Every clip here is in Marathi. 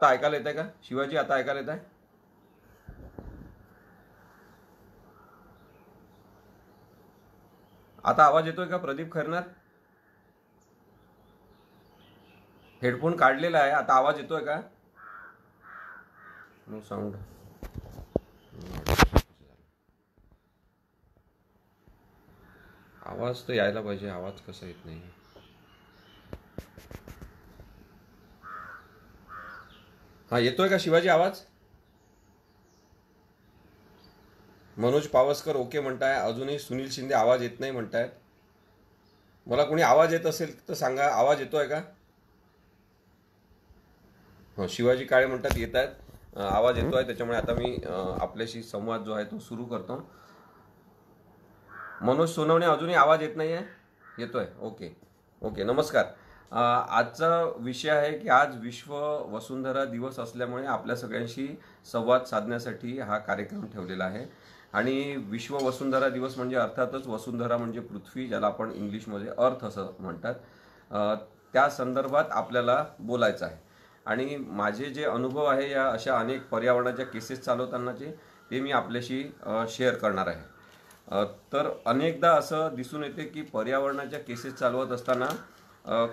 आता ऐकायला येत आहे का शिवाजी आता ऐकायला येत आहे आता आवाज येतोय का प्रदीप खरणार हेडफोन काढलेला आहे आता आवाज येतोय का नो साऊंड आवाज तर यायला पाहिजे आवाज कसा येत नाही हा येतोय का शिवाजी आवाज मनोज पावसकर ओके म्हणताय अजूनही सुनील शिंदे आवाज येत नाही म्हणतायत मला कुणी आवाज येत असेल तर सांगा आवाज येतोय का हो शिवाजी काळे म्हणतात येत आहेत आवाज येतोय त्याच्यामुळे आता मी आपल्याशी संवाद जो आहे तो सुरू करतो मनोज सोनवणे अजूनही आवाज येत नाही आहे येतोय ओके ओके नमस्कार आजचा विषय आहे की आज विश्व वसुंधरा दिवस असल्यामुळे आपल्या सगळ्यांशी संवाद साधण्यासाठी हा कार्यक्रम ठेवलेला आहे आणि विश्व वसुंधरा दिवस म्हणजे अर्थातच वसुंधरा म्हणजे पृथ्वी ज्याला आपण इंग्लिशमध्ये अर्थ असं म्हणतात त्या संदर्भात आपल्याला बोलायचं आहे आणि माझे जे अनुभव आहे या अशा अनेक पर्यावरणाच्या केसेस चालवतानाचे ते मी आपल्याशी शेअर करणार आहे तर अनेकदा असं दिसून येते की पर्यावरणाच्या केसेस चालवत असताना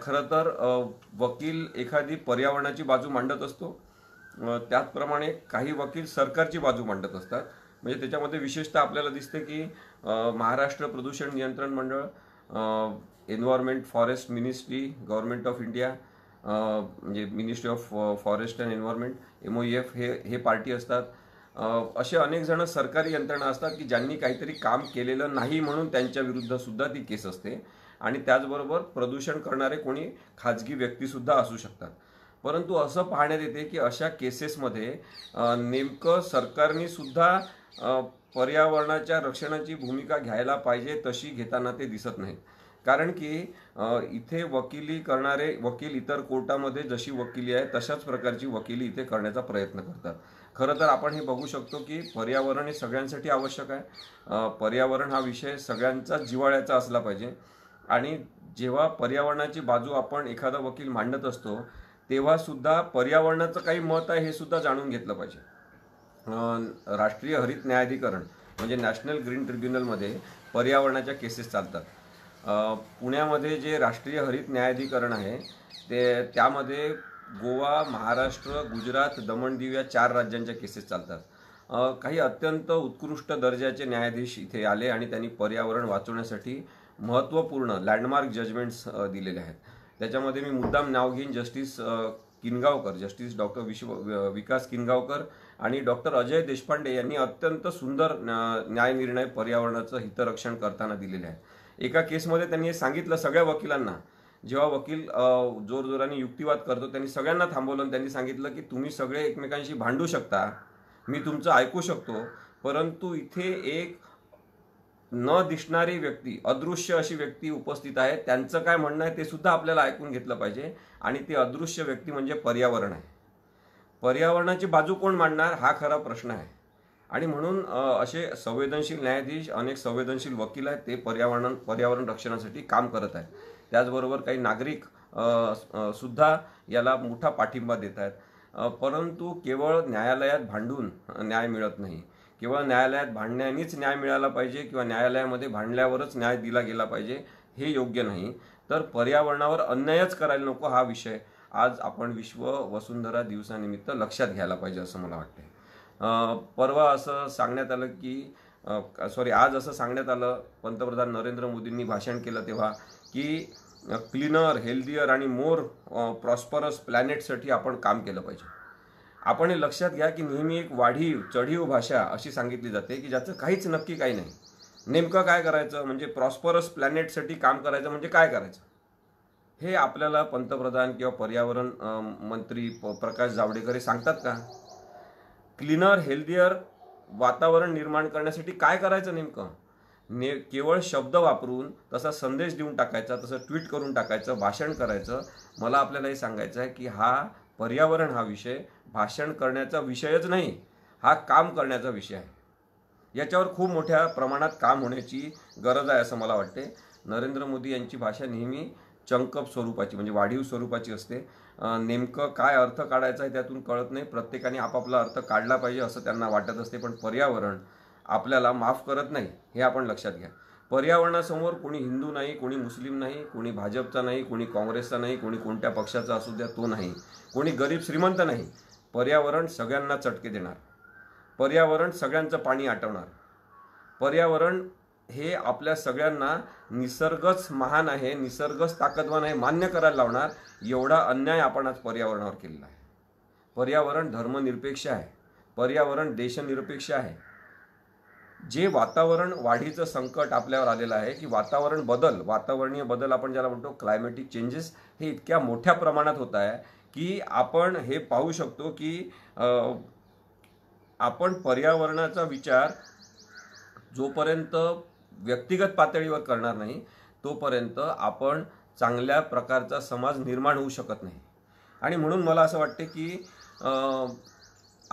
खरं तर वकील एखादी पर्यावरणाची बाजू मांडत असतो त्याचप्रमाणे काही वकील सरकारची बाजू मांडत असतात म्हणजे त्याच्यामध्ये विशेषतः आपल्याला दिसते की महाराष्ट्र प्रदूषण नियंत्रण मंडळ environment forest ministry government of India म्हणजे ministry of forest and environment M O F हे हे पार्टी असतात असे अनेक जण सरकारी यंत्रणा असतात की ज्यांनी काहीतरी काम केलेलं नाही म्हणून त्यांच्या विरुद्धसुद्धा ती केस असते आणि त्याचबरोबर प्रदूषण करणारे कोणी खाजगी व्यक्तीसुद्धा असू शकतात परंतु असं पाहण्यात येते की अशा केसेसमध्ये नेमकं सरकारने सुद्धा पर्यावरणाच्या रक्षणाची भूमिका घ्यायला पाहिजे तशी घेताना ते दिसत नाही कारण की इथे वकिली करणारे वकील इतर कोर्टामध्ये जशी वकिली आहे तशाच प्रकारची वकिली इथे करण्याचा प्रयत्न करतात खरं तर आपण हे बघू शकतो की पर्यावरण हे सगळ्यांसाठी आवश्यक आहे पर्यावरण हा विषय सगळ्यांचाच जिवाळ्याचा असला पाहिजे आणि जेव्हा पर्यावरणाची बाजू आपण एखादा वकील मांडत असतो तेव्हा सुद्धा पर्यावरणाचं काही मत आहे हे सुद्धा जाणून घेतलं पाहिजे राष्ट्रीय हरित न्यायाधिकरण म्हणजे नॅशनल ग्रीन ट्रिब्युनलमध्ये पर्यावरणाच्या केसेस चालतात पुण्यामध्ये जे राष्ट्रीय हरित न्यायाधिकरण आहे ते त्यामध्ये गोवा महाराष्ट्र गुजरात दमण दीव या चार राज्यांच्या केसेस चालतात काही अत्यंत उत्कृष्ट दर्जाचे न्यायाधीश इथे आले आणि त्यांनी पर्यावरण वाचवण्यासाठी महत्त्वपूर्ण लँडमार्क जजमेंट्स दिलेले आहेत त्याच्यामध्ये मी मुद्दाम नाव घेईन जस्टिस किनगावकर जस्टिस डॉक्टर विश्व विकास किनगावकर आणि डॉक्टर अजय देशपांडे यांनी अत्यंत सुंदर न्यायनिर्णय पर्यावरणाचं हितरक्षण करताना दिलेले आहे एका केसमध्ये त्यांनी हे सांगितलं सगळ्या वकिलांना जेव्हा वकील जोरजोराने युक्तिवाद करतो त्यांनी सगळ्यांना थांबवलं आणि त्यांनी सांगितलं की तुम्ही सगळे एकमेकांशी भांडू शकता मी तुमचं ऐकू शकतो परंतु इथे एक न दिसणारी व्यक्ती अदृश्य अशी व्यक्ती उपस्थित आहे त्यांचं काय म्हणणं आहे ते सुद्धा आपल्याला ऐकून घेतलं पाहिजे आणि ते अदृश्य व्यक्ती म्हणजे पर्यावरण आहे पर्यावरणाची बाजू कोण मांडणार हा खरा प्रश्न आहे आणि म्हणून असे संवेदनशील न्यायाधीश अनेक संवेदनशील वकील आहेत ते पर्यावरण पर्यावरण रक्षणासाठी काम करत आहेत त्याचबरोबर काही नागरिक सुद्धा याला मोठा पाठिंबा देत आहेत परंतु केवळ न्यायालयात भांडून न्याय मिळत नाही किंवा न्यायालयात भांडण्यानेच न्याय मिळाला पाहिजे किंवा न्यायालयामध्ये भांडल्यावरच न्याय दिला गेला पाहिजे हे योग्य नाही तर पर्यावरणावर अन्यायच करायला नको हा विषय आज आपण विश्व वसुंधरा दिवसानिमित्त लक्षात घ्यायला पाहिजे असं मला वाटतं परवा असं सांगण्यात आलं की सॉरी आज असं सांगण्यात आलं पंतप्रधान नरेंद्र मोदींनी भाषण केलं तेव्हा की क्लिनर हेल्दियर आणि मोर प्रॉस्परस प्लॅनेटसाठी आपण काम केलं पाहिजे आपण हे लक्षात घ्या की नेहमी एक वाढीव चढीव भाषा अशी सांगितली जाते की ज्याचं काहीच नक्की काही नाही नेमकं काय करायचं म्हणजे प्रॉस्परस प्लॅनेटसाठी काम करायचं म्हणजे काय करायचं हे आपल्याला पंतप्रधान किंवा पर्यावरण मंत्री प्रकाश जावडेकर हे सांगतात का क्लिनर हेल्दियर वातावरण निर्माण करण्यासाठी काय करायचं नेमकं ने केवळ शब्द वापरून तसा संदेश देऊन टाकायचा तसं ट्विट करून टाकायचं भाषण करायचं मला आपल्याला हे सांगायचं आहे की हा पर्यावरण हा विषय भाषण करण्याचा विषयच नाही हा काम करण्याचा विषय आहे याच्यावर खूप मोठ्या प्रमाणात काम होण्याची गरज आहे असं मला वाटते नरेंद्र मोदी यांची भाषा नेहमी चंकप स्वरूपाची म्हणजे वाढीव स्वरूपाची असते नेमकं काय अर्थ काढायचा आहे त्यातून कळत नाही प्रत्येकाने आपापला अर्थ काढला पाहिजे असं त्यांना वाटत असते पण पर्यावरण आपल्याला माफ करत नाही हे आपण लक्षात घ्या पर्यावरणासमोर कोणी हिंदू नाही कोणी मुस्लिम नाही कोणी भाजपचा नाही कोणी काँग्रेसचा नाही कोणी कोणत्या पक्षाचा असू द्या तो नाही कोणी गरीब श्रीमंत नाही पर्यावरण सगळ्यांना चटके देणार पर्यावरण सगळ्यांचं पाणी आटवणार पर्यावरण हे आपल्या सगळ्यांना निसर्गच महान आहे निसर्गच ताकदवान आहे मान्य करायला लावणार एवढा अन्याय आपण आज पर्यावरणावर केलेला आहे पर्यावरण धर्मनिरपेक्ष आहे पर्यावरण देशनिरपेक्ष आहे जे वातावरण वाढीचं संकट आपल्यावर आलेलं आहे की वातावरण बदल वातावरणीय बदल आपण ज्याला म्हणतो क्लायमेटिक चेंजेस हे इतक्या मोठ्या प्रमाणात होत आहे की आपण हे पाहू शकतो की आपण पर्यावरणाचा विचार जोपर्यंत व्यक्तिगत पातळीवर करणार नाही तोपर्यंत आपण चांगल्या प्रकारचा समाज निर्माण होऊ शकत नाही आणि म्हणून मला असं वाटते की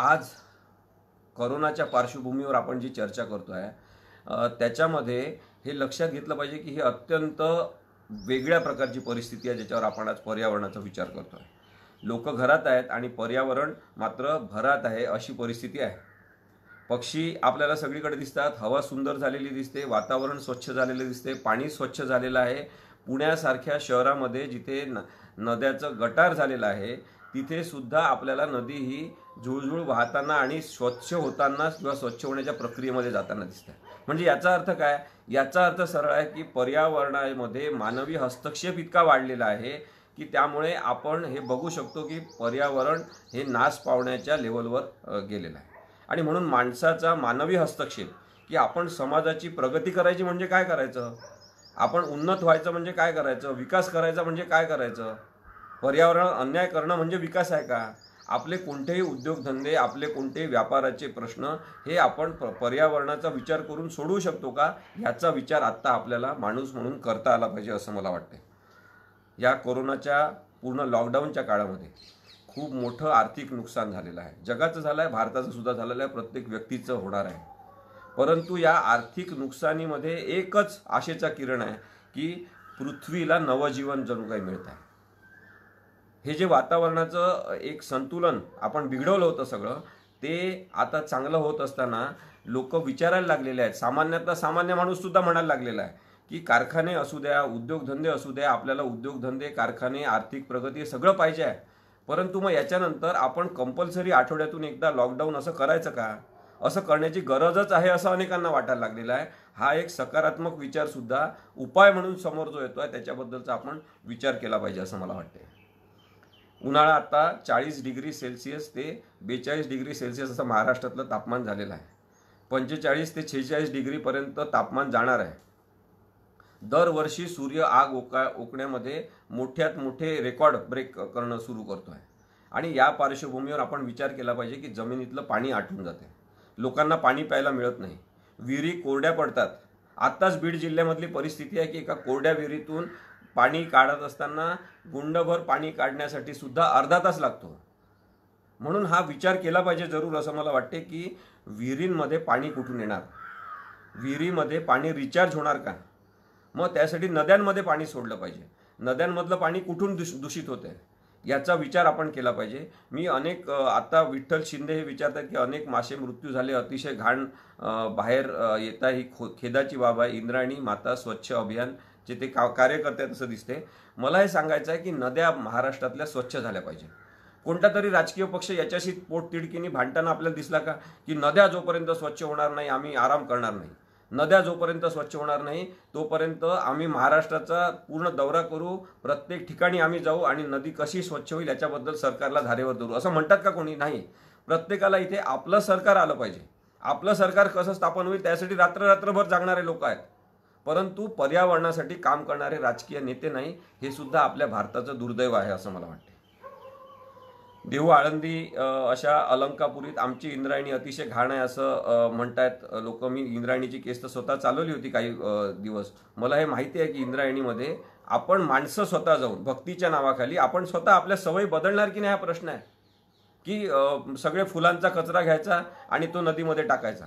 आज करोनाच्या पार्श्वभूमीवर आपण जी चर्चा करतो आहे त्याच्यामध्ये हे लक्षात घेतलं पाहिजे की ही अत्यंत वेगळ्या प्रकारची परिस्थिती आहे ज्याच्यावर आपण आज पर्यावरणाचा विचार करतो आहे लोक घरात आहेत आणि पर्यावरण मात्र भरात आहे अशी परिस्थिती आहे पक्षी आपल्याला सगळीकडे दिसतात हवा सुंदर झालेली दिसते वातावरण स्वच्छ झालेले दिसते पाणी स्वच्छ झालेलं आहे पुण्यासारख्या शहरामध्ये जिथे न नद्याचं गटार झालेलं आहे तिथे सुद्धा आपल्याला नदी ही झुळझुळ वाहताना आणि स्वच्छ होताना किंवा स्वच्छ होण्याच्या प्रक्रियेमध्ये जाताना दिसते म्हणजे याचा अर्थ काय याचा अर्थ सरळ आहे की पर्यावरणामध्ये मानवी हस्तक्षेप इतका वाढलेला आहे की त्यामुळे आपण हे बघू शकतो की पर्यावरण हे नाश पावण्याच्या लेवलवर गेलेलं आहे आणि म्हणून माणसाचा मानवी हस्तक्षेप की आपण समाजाची प्रगती करायची म्हणजे काय करायचं आपण उन्नत व्हायचं म्हणजे काय करायचं विकास करायचा म्हणजे काय करायचं पर्यावरण अन्याय करणं म्हणजे विकास आहे का आपले कोणतेही उद्योगधंदे आपले कोणतेही व्यापाराचे प्रश्न हे आपण प पर्यावरणाचा विचार करून सोडवू शकतो का याचा विचार आत्ता आपल्याला माणूस म्हणून करता आला पाहिजे असं मला वाटतं या कोरोनाच्या पूर्ण लॉकडाऊनच्या काळामध्ये खूप मोठं आर्थिक नुकसान झालेलं आहे जगाचं झालं आहे भारताचं सुद्धा झालेलं आहे प्रत्येक व्यक्तीचं होणार आहे परंतु या आर्थिक नुकसानीमध्ये एकच आशेचा किरण आहे की पृथ्वीला नवजीवन जणू काही मिळत आहे हे जे वातावरणाचं एक संतुलन आपण बिघडवलं होतं सगळं ते आता चांगलं होत असताना लोक विचारायला लागलेले आहेत सामान्यातला सामान्य माणूससुद्धा म्हणायला लागलेला आहे की कारखाने असू द्या उद्योगधंदे असू द्या आपल्याला उद्योगधंदे कारखाने आर्थिक प्रगती सगळं पाहिजे आहे परंतु मग याच्यानंतर आपण कंपल्सरी आठवड्यातून एकदा लॉकडाऊन असं करायचं का असं करण्याची गरजच आहे असं अनेकांना वाटायला लागलेला आहे हा एक सकारात्मक विचारसुद्धा उपाय म्हणून समोर जो येतो आहे त्याच्याबद्दलचा आपण विचार केला पाहिजे असं मला वाटते उन्हाळा आता चाळीस डिग्री सेल्सिअस ते बेचाळीस डिग्री सेल्सिअस असं महाराष्ट्रातलं तापमान झालेलं आहे पंचेचाळीस ते छेचाळीस डिग्रीपर्यंत तापमान जाणार आहे दरवर्षी सूर्य आग ओका ओकण्यामध्ये मोठ्यात मोठे रेकॉर्ड ब्रेक करणं सुरू करतो आहे आणि या पार्श्वभूमीवर आपण विचार केला पाहिजे की जमिनीतलं पाणी आटून जाते लोकांना पाणी प्यायला मिळत नाही विहिरी कोरड्या पडतात आत्ताच बीड जिल्ह्यामधली परिस्थिती आहे की एका कोरड्या विहिरीतून पाणी काढत असताना गुंडभर पाणी काढण्यासाठी सुद्धा अर्धा तास लागतो म्हणून हा विचार केला पाहिजे जरूर असं मला वाटते की विहिरींमध्ये पाणी कुठून येणार विहिरीमध्ये पाणी रिचार्ज होणार का मग त्यासाठी नद्यांमध्ये पाणी सोडलं पाहिजे नद्यांमधलं पाणी कुठून दुष दूषित होते आहे याचा विचार आपण केला पाहिजे मी अनेक आता विठ्ठल शिंदे हे विचारतात की अनेक मासे मृत्यू झाले अतिशय घाण बाहेर येता ही खो खेदाची बाब आहे इंद्रायणी माता स्वच्छ अभियान जे ते का कार्य आहेत असं दिसते मला हे सांगायचं आहे की नद्या महाराष्ट्रातल्या स्वच्छ झाल्या पाहिजे कोणता तरी राजकीय पक्ष याच्याशी पोटतिडकीने भांडताना आपल्याला दिसला का की नद्या जोपर्यंत स्वच्छ होणार नाही आम्ही आराम करणार नाही नद्या जोपर्यंत स्वच्छ होणार नाही तोपर्यंत आम्ही महाराष्ट्राचा पूर्ण दौरा करू प्रत्येक ठिकाणी आम्ही जाऊ आणि नदी कशी स्वच्छ होईल याच्याबद्दल सरकारला धारेवर धरू असं म्हणतात का कोणी नाही प्रत्येकाला इथे आपलं सरकार आलं पाहिजे आपलं सरकार कसं स्थापन होईल त्यासाठी रात्र रात्रभर जागणारे लोक आहेत परंतु पर्यावरणासाठी काम करणारे राजकीय नेते नाही हे सुद्धा आपल्या भारताचं दुर्दैव आहे असं मला वाटतं देहू आळंदी अशा अलंकापुरीत आमची इंद्रायणी अतिशय घाण आहे असं म्हणतायत लोक मी इंद्रायणीची केस तर स्वतः चालवली होती काही दिवस मला हे माहिती आहे की इंद्रायणीमध्ये आपण माणसं स्वतः जाऊन भक्तीच्या नावाखाली आपण स्वतः आपल्या सवयी बदलणार की नाही हा प्रश्न आहे की सगळे फुलांचा कचरा घ्यायचा आणि तो नदीमध्ये टाकायचा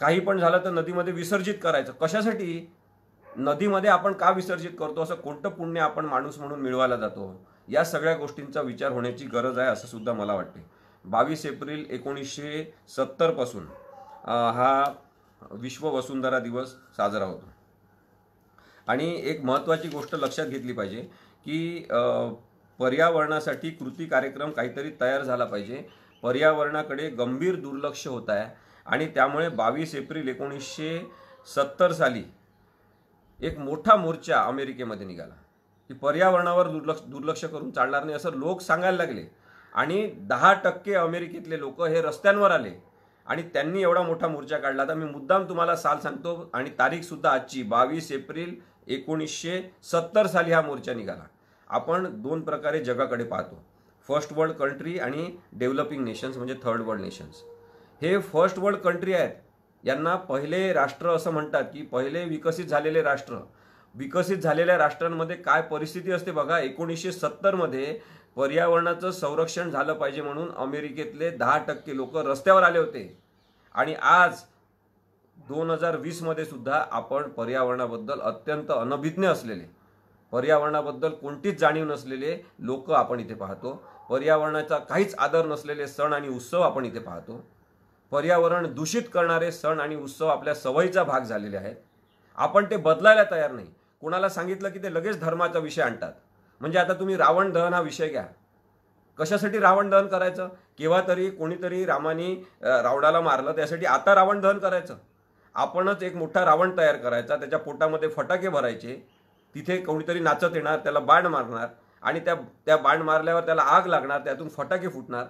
काही पण झालं तर नदीमध्ये विसर्जित करायचं कशासाठी नदीमध्ये आपण का विसर्जित करतो असं कोणतं पुण्य आपण माणूस म्हणून मिळवायला जातो या सगळ्या गोष्टींचा विचार होण्याची गरज आहे असं सुद्धा मला वाटते बावीस एप्रिल एकोणीसशे सत्तरपासून हा विश्व वसुंधरा दिवस साजरा होतो आणि एक महत्त्वाची गोष्ट लक्षात घेतली पाहिजे की पर्यावरणासाठी कृती कार्यक्रम काहीतरी तयार झाला पाहिजे पर्यावरणाकडे गंभीर दुर्लक्ष होत आहे आणि त्यामुळे बावीस एप्रिल एकोणीसशे सत्तर साली एक मोठा मोर्चा अमेरिकेमध्ये निघाला की पर्यावरणावर दुर्लक्ष दुर्लक्ष करून चालणार नाही असं लोक सांगायला लागले आणि दहा टक्के अमेरिकेतले लोक हे रस्त्यांवर आले आणि त्यांनी एवढा मोठा मोर्चा काढला तर मी मुद्दाम तुम्हाला साल सांगतो आणि तारीखसुद्धा आजची बावीस एप्रिल एकोणीसशे सत्तर साली हा मोर्चा निघाला आपण दोन प्रकारे जगाकडे पाहतो फर्स्ट वर्ल्ड कंट्री आणि डेव्हलपिंग नेशन्स म्हणजे थर्ड वर्ल्ड नेशन्स हे फर्स्ट वर्ल्ड कंट्री आहेत यांना पहिले राष्ट्र असं म्हणतात की पहिले विकसित झालेले राष्ट्र विकसित झालेल्या राष्ट्रांमध्ये काय परिस्थिती असते बघा एकोणीसशे सत्तरमध्ये पर्यावरणाचं संरक्षण झालं पाहिजे म्हणून अमेरिकेतले दहा टक्के लोक रस्त्यावर आले होते आणि आज दोन हजार वीसमध्ये सुद्धा आपण पर्यावरणाबद्दल अत्यंत अनभिज्ञ असलेले पर्यावरणाबद्दल कोणतीच जाणीव नसलेले लोक आपण इथे पाहतो पर्यावरणाचा काहीच आदर नसलेले सण आणि उत्सव आपण इथे पाहतो पर्यावरण दूषित करणारे सण आणि उत्सव आपल्या सवयीचा भाग झालेले आहेत आपण ते बदलायला तयार नाही कुणाला सांगितलं की ते लगेच धर्माचा विषय आणतात म्हणजे आता तुम्ही रावण दहन हा विषय घ्या कशासाठी रावण दहन करायचं केव्हा तरी कोणीतरी रामानी रावणाला मारलं त्यासाठी आता रावण दहन करायचं आपणच एक मोठा रावण तयार करायचा त्याच्या पोटामध्ये फटाके भरायचे तिथे कोणीतरी नाचत येणार त्याला बाण मारणार आणि त्या त्या बाण मारल्यावर त्याला आग लागणार त्यातून फटाके फुटणार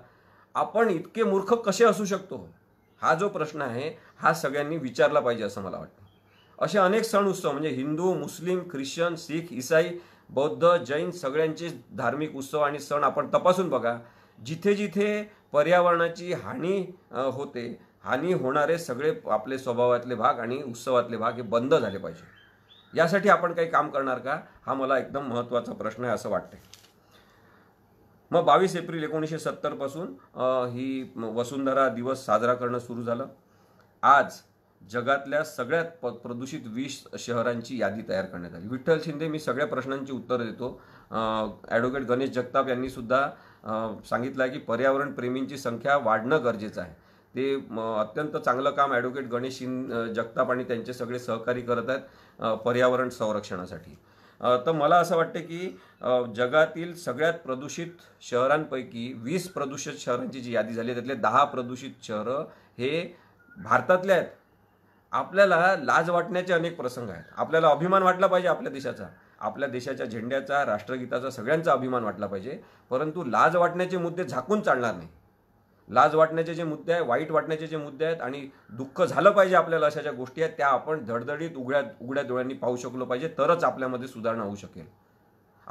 आपण इतके मूर्ख कसे असू शकतो हा जो प्रश्न आहे हा सगळ्यांनी विचारला पाहिजे असं मला वाटतं असे अनेक सण उत्सव म्हणजे हिंदू मुस्लिम ख्रिश्चन सिख इसाई बौद्ध जैन सगळ्यांचे धार्मिक उत्सव आणि सण आपण तपासून बघा जिथे जिथे पर्यावरणाची हानी होते हानी होणारे सगळे आपले स्वभावातले भाग आणि उत्सवातले भाग हे बंद झाले पाहिजे यासाठी आपण काही काम करणार का हा मला एकदम महत्त्वाचा प्रश्न आहे असं वाटते मग बावीस एप्रिल एकोणीसशे सत्तरपासून ही वसुंधरा दिवस साजरा करणं सुरू झालं आज जगातल्या सगळ्यात प प्रदूषित वीस शहरांची यादी तयार करण्यात आली विठ्ठल शिंदे मी सगळ्या प्रश्नांची उत्तरं देतो ॲडव्होकेट गणेश जगताप यांनी सुद्धा सांगितलं आहे की पर्यावरण प्रेमींची संख्या वाढणं गरजेचं आहे ते अत्यंत चांगलं काम ॲडव्होकेट गणेश शिं जगताप आणि त्यांचे सगळे सहकारी करत आहेत पर्यावरण संरक्षणासाठी तर मला असं वाटतं की जगातील सगळ्यात प्रदूषित शहरांपैकी वीस प्रदूषित शहरांची जी यादी झाली त्यातले दहा प्रदूषित शहरं हे भारतातले आहेत आपल्याला लाज वाटण्याचे अनेक प्रसंग आहेत आपल्याला अभिमान वाटला पाहिजे आपल्या देशाचा आपल्या देशाच्या झेंड्याचा राष्ट्रगीताचा सगळ्यांचा अभिमान वाटला पाहिजे परंतु लाज वाटण्याचे मुद्दे झाकून चालणार नाही लाज वाटण्याचे जे मुद्दे आहे वाईट वाटण्याचे जे मुद्दे आहेत आणि दुःख झालं पाहिजे आपल्याला अशा ज्या गोष्टी आहेत त्या आपण धडधडीत उघड्या उघड्या डोळ्यांनी पाहू शकलो पाहिजे तरच आपल्यामध्ये सुधारणा होऊ शकेल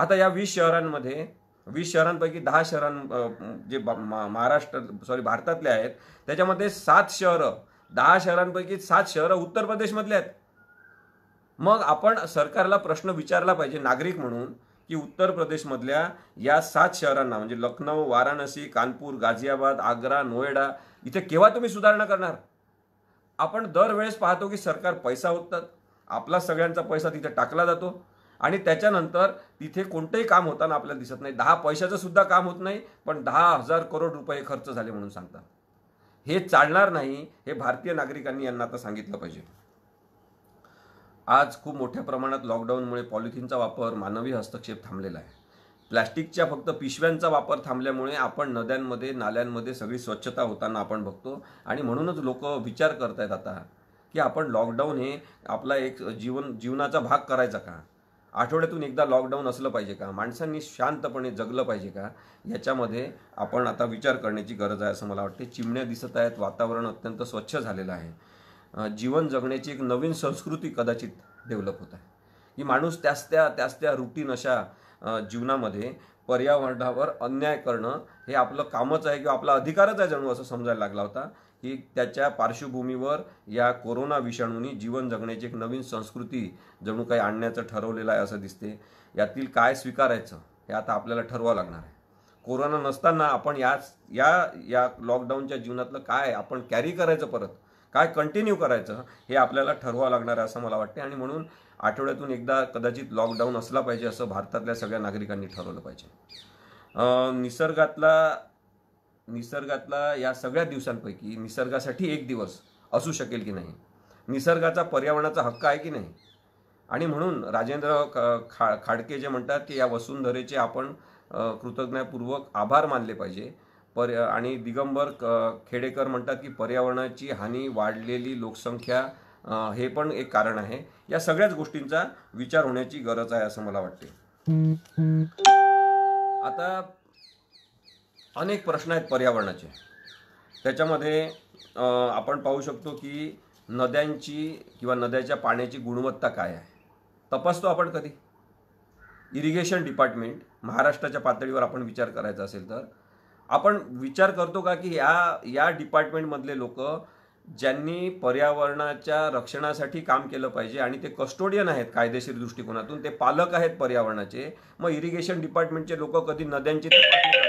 आता या वीस शहरांमध्ये वीस शहरांपैकी दहा शहरां जे महाराष्ट्र सॉरी भारतातले आहेत त्याच्यामध्ये सात शहरं दहा शहरांपैकी सात शहरं उत्तर प्रदेशमधले आहेत मग आपण सरकारला प्रश्न विचारला पाहिजे नागरिक म्हणून की उत्तर प्रदेशमधल्या या सात शहरांना म्हणजे लखनौ वाराणसी कानपूर गाझियाबाद आग्रा नोएडा इथे केव्हा तुम्ही सुधारणा करणार आपण दरवेळेस पाहतो की सरकार पैसा होतात आपला सगळ्यांचा पैसा तिथे टाकला जातो आणि त्याच्यानंतर तिथे कोणतंही काम होताना आपल्याला दिसत नाही दहा पैशाचं सुद्धा काम होत नाही पण दहा हजार करोड रुपये खर्च झाले म्हणून सांगतात हे चालणार नाही हे भारतीय नागरिकांनी यांना आता सांगितलं पाहिजे आज खूप मोठ्या प्रमाणात लॉकडाऊनमुळे पॉलिथिनचा वापर मानवी हस्तक्षेप थांबलेला आहे प्लॅस्टिकच्या फक्त पिशव्यांचा वापर थांबल्यामुळे आपण नद्यांमध्ये नाल्यांमध्ये सगळी स्वच्छता होताना आपण बघतो आणि म्हणूनच लोक विचार करत आहेत आता की आपण लॉकडाऊन हे आपला एक जीवन जीवनाचा भाग करायचा का आठवड्यातून एकदा लॉकडाऊन असलं पाहिजे का माणसांनी शांतपणे जगलं पाहिजे का याच्यामध्ये आपण आता विचार करण्याची गरज आहे असं मला वाटते चिमण्या दिसत आहेत वातावरण अत्यंत स्वच्छ झालेलं आहे जीवन जगण्याची एक नवीन संस्कृती कदाचित डेव्हलप होत आहे की माणूस त्याच त्या त्याच त्या रुटीन अशा जीवनामध्ये पर्यावरणावर अन्याय करणं हे आपलं कामच आहे किंवा आपला अधिकारच आहे जणू असं समजायला लागला होता की त्याच्या पार्श्वभूमीवर या कोरोना विषाणूंनी जीवन जगण्याची एक नवीन संस्कृती जणू काही आणण्याचं ठरवलेलं आहे असं दिसते यातील काय स्वीकारायचं हे आता आपल्याला ठरवावं लागणार आहे कोरोना नसताना आपण याच या या लॉकडाऊनच्या जीवनातलं काय आपण कॅरी करायचं परत काय कंटिन्यू करायचं हे आपल्याला ठरवावं लागणार आहे असं मला वाटते आणि म्हणून आठवड्यातून एकदा कदाचित लॉकडाऊन असला पाहिजे असं भारतातल्या सगळ्या नागरिकांनी ठरवलं पाहिजे निसर्गातला निसर्गातला या सगळ्या दिवसांपैकी निसर्गासाठी एक दिवस असू शकेल की नाही निसर्गाचा पर्यावरणाचा हक्क आहे की नाही आणि म्हणून राजेंद्र खा खाडके जे म्हणतात की या वसुंधरेचे आपण कृतज्ञतापूर्वक आभार मानले पाहिजे पर आणि दिगंबर खेडेकर म्हणतात की पर्यावरणाची हानी वाढलेली लोकसंख्या हे पण एक कारण आहे या सगळ्याच गोष्टींचा विचार होण्याची गरज आहे असं मला वाटते आता अनेक प्रश्न आहेत पर्यावरणाचे त्याच्यामध्ये आपण पाहू शकतो की नद्यांची किंवा नद्याच्या पाण्याची गुणवत्ता काय आहे तपासतो आपण कधी इरिगेशन डिपार्टमेंट महाराष्ट्राच्या पातळीवर आपण विचार करायचा असेल तर आपण विचार करतो का की या या डिपार्टमेंटमधले लोक ज्यांनी पर्यावरणाच्या रक्षणासाठी काम केलं पाहिजे आणि ते कस्टोडियन आहेत कायदेशीर दृष्टिकोनातून ते पालक आहेत पर्यावरणाचे मग इरिगेशन डिपार्टमेंटचे लोक कधी नद्यांची तपासणी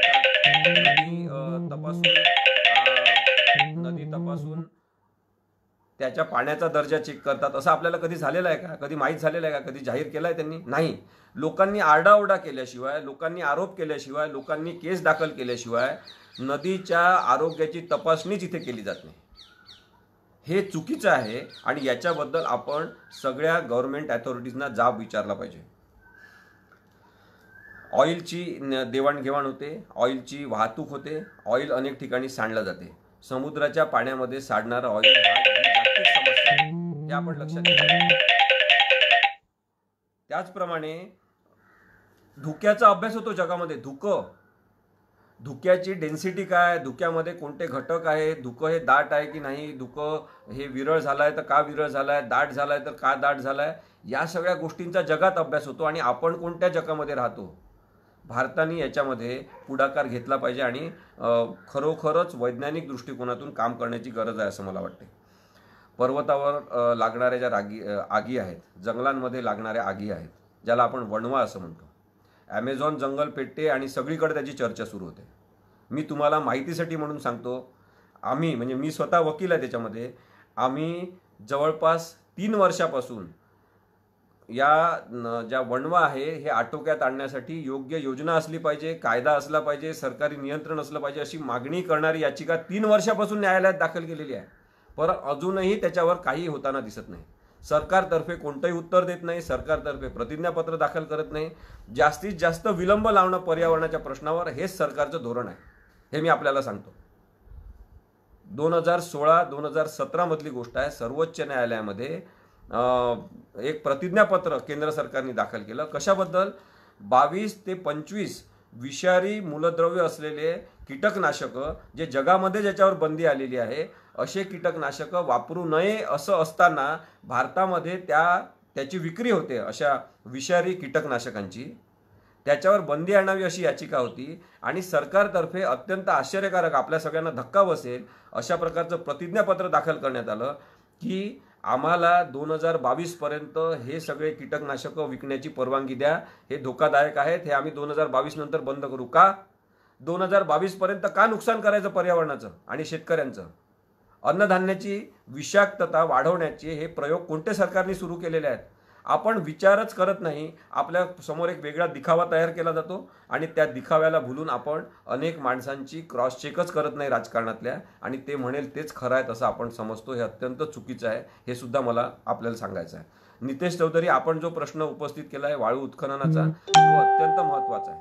तपासून नदी तपासून त्याच्या पाण्याचा दर्जा चेक करतात असं आपल्याला कधी झालेलं आहे का कधी माहीत झालेलं आहे का कधी जाहीर केलं आहे त्यांनी नाही लोकांनी आरडाओरडा केल्याशिवाय लोकांनी आरोप केल्याशिवाय लोकांनी केस दाखल केल्याशिवाय नदीच्या आरोग्याची तपासणीच इथे केली जात नाही हे चुकीचं आहे आणि याच्याबद्दल आपण सगळ्या गव्हर्नमेंट अथॉरिटीजना जाब विचारला पाहिजे ऑइलची देवाणघेवाण होते ऑइलची वाहतूक होते ऑइल अनेक ठिकाणी सांडला जाते समुद्राच्या पाण्यामध्ये साडणारा ऑइल आपण लक्षात त्याचप्रमाणे धुक्याचा अभ्यास होतो जगामध्ये धुकं धुक्याची डेन्सिटी काय धुक्यामध्ये कोणते घटक आहे धुकं हे दाट आहे की नाही धुकं हे विरळ झालं आहे तर का विरळ झालं आहे दाट झालं आहे तर का दाट झालं आहे या सगळ्या गोष्टींचा जगात अभ्यास होतो आणि आपण कोणत्या जगामध्ये राहतो भारताने याच्यामध्ये पुढाकार घेतला पाहिजे आणि खरोखरच वैज्ञानिक दृष्टिकोनातून काम करण्याची गरज आहे असं मला वाटते पर्वतावर लागणाऱ्या ज्या रागी आगी आहेत जंगलांमध्ये लागणाऱ्या आगी आहेत ज्याला आपण वणवा असं म्हणतो ॲमेझॉन जंगल पेटते आणि सगळीकडे त्याची चर्चा सुरू होते मी तुम्हाला माहितीसाठी म्हणून सांगतो आम्ही म्हणजे मी स्वतः वकील आहे त्याच्यामध्ये आम्ही जवळपास तीन वर्षापासून या ज्या वणवा आहे हे आटोक्यात आणण्यासाठी योग्य योजना असली पाहिजे कायदा असला पाहिजे सरकारी नियंत्रण असलं पाहिजे अशी मागणी करणारी याचिका तीन वर्षापासून न्यायालयात दाखल केलेली आहे पर अजूनही त्याच्यावर काही होताना दिसत नाही सरकारतर्फे कोणतंही उत्तर देत नाही सरकारतर्फे प्रतिज्ञापत्र दाखल करत नाही जास्तीत जास्त विलंब लावणं पर्यावरणाच्या प्रश्नावर हेच सरकारचं धोरण आहे हे मी आपल्याला सांगतो दोन हजार सोळा दोन हजार सतरामधली गोष्ट आहे सर्वोच्च न्यायालयामध्ये एक प्रतिज्ञापत्र केंद्र सरकारने दाखल केलं कशाबद्दल बावीस ते पंचवीस विषारी मूलद्रव्य असलेले कीटकनाशकं जे जगामध्ये ज्याच्यावर बंदी आलेली आहे असे कीटकनाशकं वापरू नये असं असताना भारतामध्ये त्या त्याची विक्री होते अशा विषारी कीटकनाशकांची त्याच्यावर बंदी आणावी अशी याचिका होती आणि सरकारतर्फे अत्यंत आश्चर्यकारक आपल्या सगळ्यांना धक्का बसेल अशा प्रकारचं प्रतिज्ञापत्र दाखल करण्यात आलं की आम्हाला दोन हजार बावीसपर्यंत हे सगळे कीटकनाशकं विकण्याची परवानगी द्या हे धोकादायक आहेत हे आम्ही दोन हजार बावीस नंतर बंद करू का दोन हजार बावीसपर्यंत का नुकसान करायचं पर्यावरणाचं आणि शेतकऱ्यांचं अन्नधान्याची विषाक्तता वाढवण्याचे हे प्रयोग कोणत्या सरकारने सुरू केलेले आहेत आपण विचारच करत नाही आपल्या समोर एक वेगळा दिखावा तयार केला जातो आणि त्या दिखाव्याला भुलून आपण अनेक माणसांची क्रॉस चेकच करत नाही राजकारणातल्या आणि ते म्हणेल तेच खरं आहे असं आपण समजतो हे अत्यंत चुकीचं आहे हे सुद्धा मला आपल्याला सांगायचं आहे नितेश चौधरी आपण जो प्रश्न उपस्थित केला आहे वाळू उत्खननाचा तो अत्यंत महत्त्वाचा आहे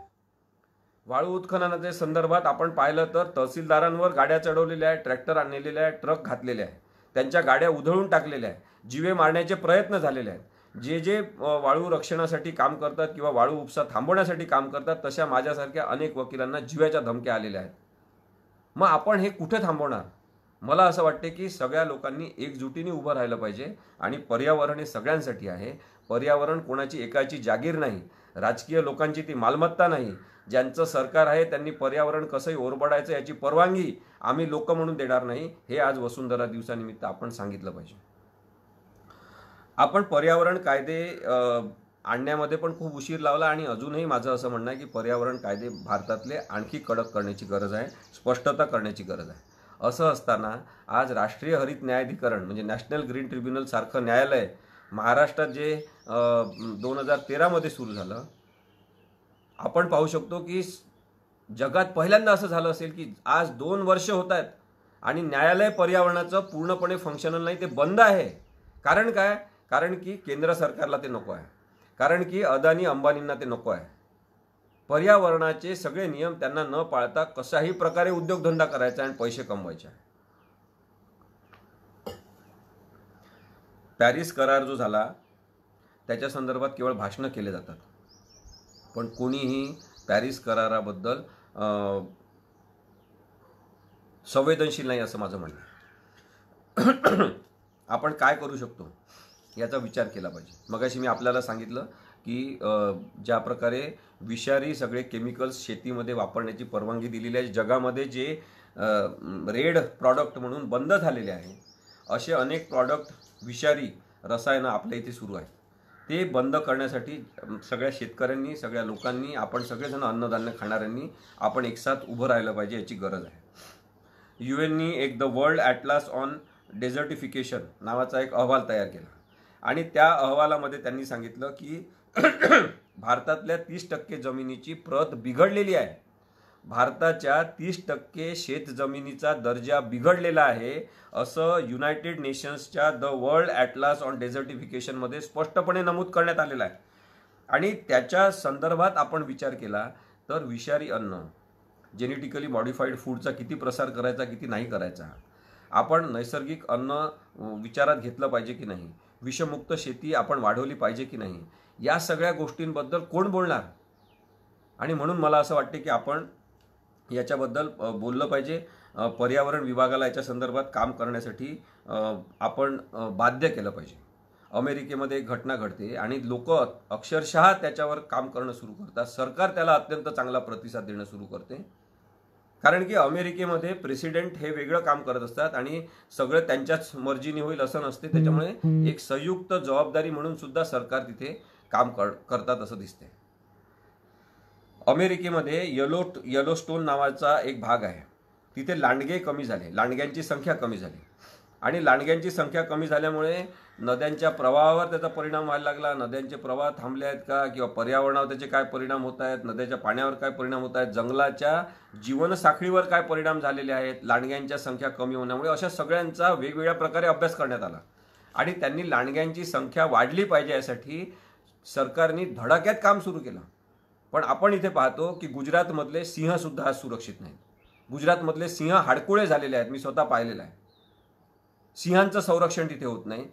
वाळू उत्खननाच्या संदर्भात आपण पाहिलं तर तहसीलदारांवर गाड्या चढवलेल्या आहेत ट्रॅक्टर आणलेल्या आहेत ट्रक घातलेले आहे त्यांच्या गाड्या उधळून टाकलेल्या आहेत जीवे मारण्याचे प्रयत्न झालेले आहेत जे जे वाळू रक्षणासाठी काम करतात किंवा वाळू उपसा थांबवण्यासाठी काम करतात तशा माझ्यासारख्या अनेक वकिलांना जीवाच्या धमक्या आलेल्या आहेत मग आपण हे कुठे थांबवणार मला असं वाटते की सगळ्या लोकांनी एकजुटीने उभं राहिलं पाहिजे आणि पर्यावरण हे सगळ्यांसाठी आहे पर्यावरण कोणाची एकाची जागीर नाही राजकीय लोकांची ती मालमत्ता नाही ज्यांचं सरकार आहे त्यांनी पर्यावरण कसंही ओरबडायचं याची परवानगी आम्ही लोक म्हणून देणार नाही हे आज वसुंधरा दिवसानिमित्त आपण सांगितलं पाहिजे आपण पर्यावरण कायदे आणण्यामध्ये पण खूप उशीर लावला आणि अजूनही माझं असं म्हणणं आहे की पर्यावरण कायदे भारतातले आणखी कडक करण्याची गरज आहे स्पष्टता करण्याची गरज आहे असं असताना आज राष्ट्रीय हरित न्यायाधिकरण म्हणजे नॅशनल ग्रीन ट्रिब्युनलसारखं न्यायालय महाराष्ट्रात जे दोन हजार तेरामध्ये सुरू झालं आपण पाहू शकतो की जगात पहिल्यांदा असं झालं असेल की आज दोन वर्ष होत आहेत आणि न्यायालय पर्यावरणाचं पूर्णपणे फंक्शनल नाही ते बंद आहे कारण काय कारण की केंद्र सरकारला ते नको आहे कारण की अदानी अंबानींना ते नको आहे पर्यावरणाचे सगळे नियम त्यांना न पाळता कशाही प्रकारे उद्योगधंदा करायचा आणि पैसे कमवायचे पॅरिस करार जो झाला त्याच्या संदर्भात केवळ भाषणं केले जातात पण कोणीही पॅरिस कराराबद्दल संवेदनशील नाही असं माझं म्हणणं आपण काय करू शकतो याचा विचार केला पाहिजे मगाशी मी आपल्याला सांगितलं की ज्या प्रकारे विषारी सगळे केमिकल्स शेतीमध्ये वापरण्याची परवानगी दिलेली आहे जगामध्ये जे रेड प्रॉडक्ट म्हणून बंद झालेले आहे असे अनेक प्रॉडक्ट विषारी रसायनं आपल्या इथे सुरू आहेत ते बंद करण्यासाठी सगळ्या शेतकऱ्यांनी सगळ्या लोकांनी आपण सगळेजण अन्नधान्य खाणाऱ्यांनी आपण एकसाथ उभं राहिलं पाहिजे याची गरज आहे यू एननी एक the world atlas on desertification नावाचा एक अहवाल तयार केला आणि त्या अहवालामध्ये त्यांनी सांगितलं की भारतातल्या तीस टक्के जमिनीची प्रत बिघडलेली आहे भारताच्या तीस टक्के शेतजमिनीचा दर्जा बिघडलेला आहे असं युनायटेड नेशन्सच्या द वर्ल्ड ॲटलास ऑन डेझर्टिफिकेशनमध्ये स्पष्टपणे नमूद करण्यात आलेलं आहे आणि त्याच्या संदर्भात आपण विचार केला तर विषारी अन्न जेनेटिकली मॉडिफाईड फूडचा किती प्रसार करायचा किती नाही करायचा आपण नैसर्गिक अन्न विचारात घेतलं पाहिजे की नाही विषमुक्त शेती आपण वाढवली पाहिजे की नाही या सगळ्या गोष्टींबद्दल कोण बोलणार आणि म्हणून मला असं वाटते की आपण याच्याबद्दल बोललं पाहिजे पर्यावरण विभागाला याच्या संदर्भात काम करण्यासाठी आपण बाध्य केलं पाहिजे अमेरिकेमध्ये एक घटना घडते आणि लोक अक्षरशः त्याच्यावर काम करणं सुरू करतात सरकार त्याला अत्यंत चांगला प्रतिसाद देणं सुरू करते कारण की अमेरिकेमध्ये प्रेसिडेंट हे वेगळं काम करत असतात आणि सगळं त्यांच्याच मर्जीने होईल असं नसते त्याच्यामुळे एक संयुक्त जबाबदारी म्हणून सुद्धा सरकार तिथे काम कर करतात असं दिसते अमेरिकेमध्ये येलो येलोस्टोन नावाचा एक भाग आहे तिथे लांडगे कमी झाले लांडग्यांची संख्या कमी झाली आणि लांडग्यांची संख्या कमी झाल्यामुळे नद्यांच्या प्रवाहावर त्याचा परिणाम व्हायला लागला नद्यांचे प्रवाह थांबले आहेत का किंवा पर्यावरणावर त्याचे काय परिणाम होत आहेत नद्याच्या पाण्यावर काय परिणाम होत आहेत जंगलाच्या जीवनसाखळीवर काय परिणाम झालेले आहेत लांडग्यांच्या संख्या कमी होण्यामुळे अशा सगळ्यांचा वेगवेगळ्या प्रकारे अभ्यास करण्यात आला आणि त्यांनी लांडग्यांची संख्या वाढली पाहिजे यासाठी सरकारने धडाक्यात काम सुरू केलं पण आपण इथे पाहतो की गुजरातमधले सिंहसुद्धा आज सुरक्षित नाहीत गुजरातमधले सिंह हाडकुळे झालेले आहेत मी स्वतः पाहिलेलं आहे सिंहांचं संरक्षण तिथे होत नाही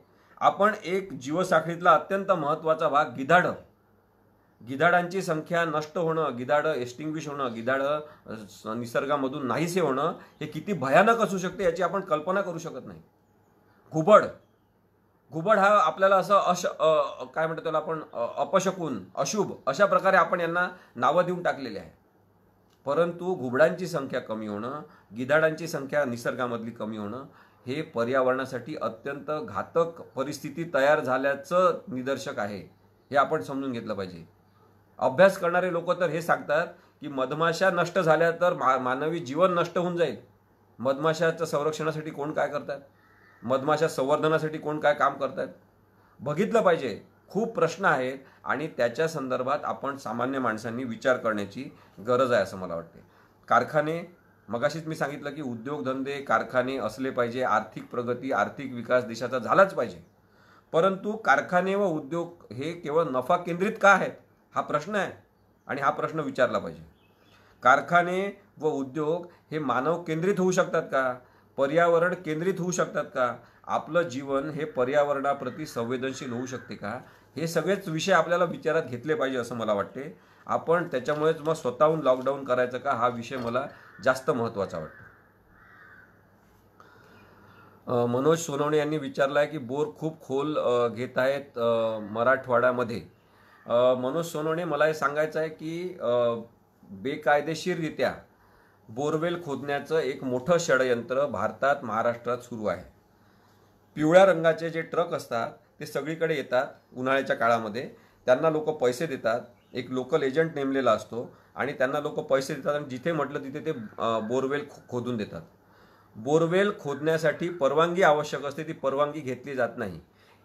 आपण एक जीवसाखळीतला अत्यंत महत्त्वाचा भाग गिधाडं गिधाडांची संख्या नष्ट होणं गिधाडं एस्टिंग्विश होणं गिधाडं निसर्गामधून नाहीसे होणं हे किती भयानक असू शकते याची आपण कल्पना करू शकत नाही घुबड घुबड हा आपल्याला असं अश काय म्हणतो त्याला आपण अपशकून अशुभ अशा प्रकारे आपण यांना नावं देऊन टाकलेली आहे परंतु घुबडांची संख्या कमी होणं गिधाडांची संख्या निसर्गामधली कमी होणं हे पर्यावरणासाठी अत्यंत घातक परिस्थिती तयार झाल्याचं निदर्शक आहे हे आपण समजून घेतलं पाहिजे अभ्यास करणारे लोक तर हे सांगतात की मधमाशा नष्ट झाल्या तर मा मानवी जीवन नष्ट होऊन जाईल मधमाशाचं संरक्षणासाठी कोण काय करतात मधमाशा संवर्धनासाठी कोण काय काम करतात बघितलं पाहिजे खूप प्रश्न आहेत आणि त्याच्या संदर्भात आपण सामान्य माणसांनी विचार करण्याची गरज आहे असं मला वाटते कारखाने मगाशीच मी सांगितलं की उद्योगधंदे कारखाने असले पाहिजे आर्थिक प्रगती आर्थिक विकास देशाचा झालाच पाहिजे परंतु कारखाने व उद्योग हे केवळ नफा केंद्रित का आहेत हा प्रश्न आहे आणि हा प्रश्न विचारला पाहिजे कारखाने व उद्योग हे मानव केंद्रित होऊ शकतात का पर्यावरण केंद्रित होऊ शकतात का आपलं जीवन हे पर्यावरणाप्रती संवेदनशील होऊ शकते का हे सगळेच विषय आपल्याला विचारात घेतले पाहिजे असं मला वाटते आपण त्याच्यामुळेच मग स्वतःहून लॉकडाऊन करायचं का हा विषय मला जास्त महत्त्वाचा वाटतो मनोज सोनवणे यांनी विचारलं आहे की बोर खूप खोल घेत आहेत मराठवाड्यामध्ये मनोज सोनवणे मला हे सांगायचं आहे की बेकायदेशीररित्या बोरवेल खोदण्याचं एक मोठं षडयंत्र भारतात महाराष्ट्रात सुरू आहे पिवळ्या रंगाचे जे ट्रक असतात ते सगळीकडे येतात उन्हाळ्याच्या काळामध्ये त्यांना लोक पैसे देतात एक लोकल एजंट नेमलेला असतो आणि त्यांना लोक पैसे देतात आणि जिथे म्हटलं तिथे ते बोरवेल खोदून देतात बोरवेल खोदण्यासाठी परवानगी आवश्यक असते ती परवानगी घेतली जात नाही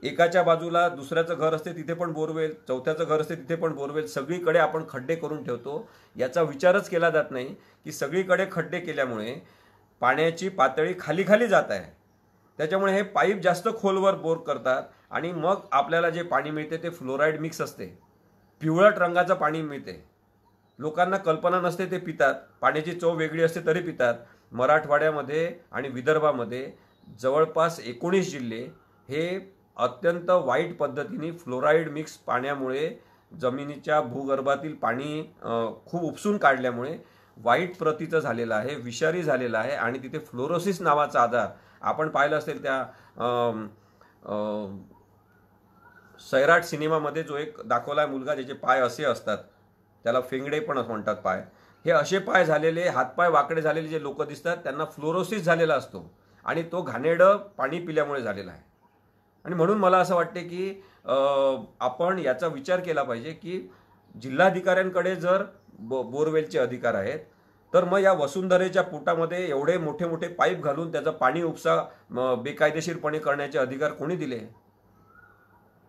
एकाच्या बाजूला दुसऱ्याचं घर असते तिथे पण बोरवेल चौथ्याचं घर असते तिथे पण बोरवेल सगळीकडे आपण खड्डे करून ठेवतो याचा विचारच केला जात नाही की सगळीकडे खड्डे केल्यामुळे पाण्याची पातळी खाली खाली जात आहे त्याच्यामुळे हे पाईप जास्त खोलवर बोर करतात आणि मग आपल्याला जे पाणी मिळते ते फ्लोराईड मिक्स असते पिवळट रंगाचं पाणी मिळते लोकांना कल्पना नसते ते पितात पाण्याची चव वेगळी असते तरी पितात मराठवाड्यामध्ये आणि विदर्भामध्ये जवळपास एकोणीस जिल्हे हे अत्यंत वाईट पद्धतीने फ्लोराईड मिक्स पाण्यामुळे जमिनीच्या भूगर्भातील पाणी खूप उपसून काढल्यामुळे वाईट प्रतीचं झालेलं आहे विषारी झालेलं आहे आणि तिथे फ्लोरोसिस नावाचा आजार आपण पाहिलं असेल त्या सैराट सिनेमामध्ये जो एक दाखवला मुलगा ज्याचे पाय असे असतात त्याला फेंगडे पण म्हणतात पाय हे असे पाय झालेले हातपाय वाकडे झालेले जे लोक दिसतात त्यांना फ्लोरोसिस झालेला असतो आणि तो घाणेडं पाणी पिल्यामुळे झालेला आहे आणि म्हणून मला असं वाटते की आपण याचा विचार केला पाहिजे की जिल्हाधिकाऱ्यांकडे जर बो बोरवेलचे अधिकार आहेत तर मग या वसुंधरेच्या पोटामध्ये एवढे मोठे मोठे पाईप घालून त्याचा पाणी उपसा बेकायदेशीरपणे करण्याचे अधिकार कोणी दिले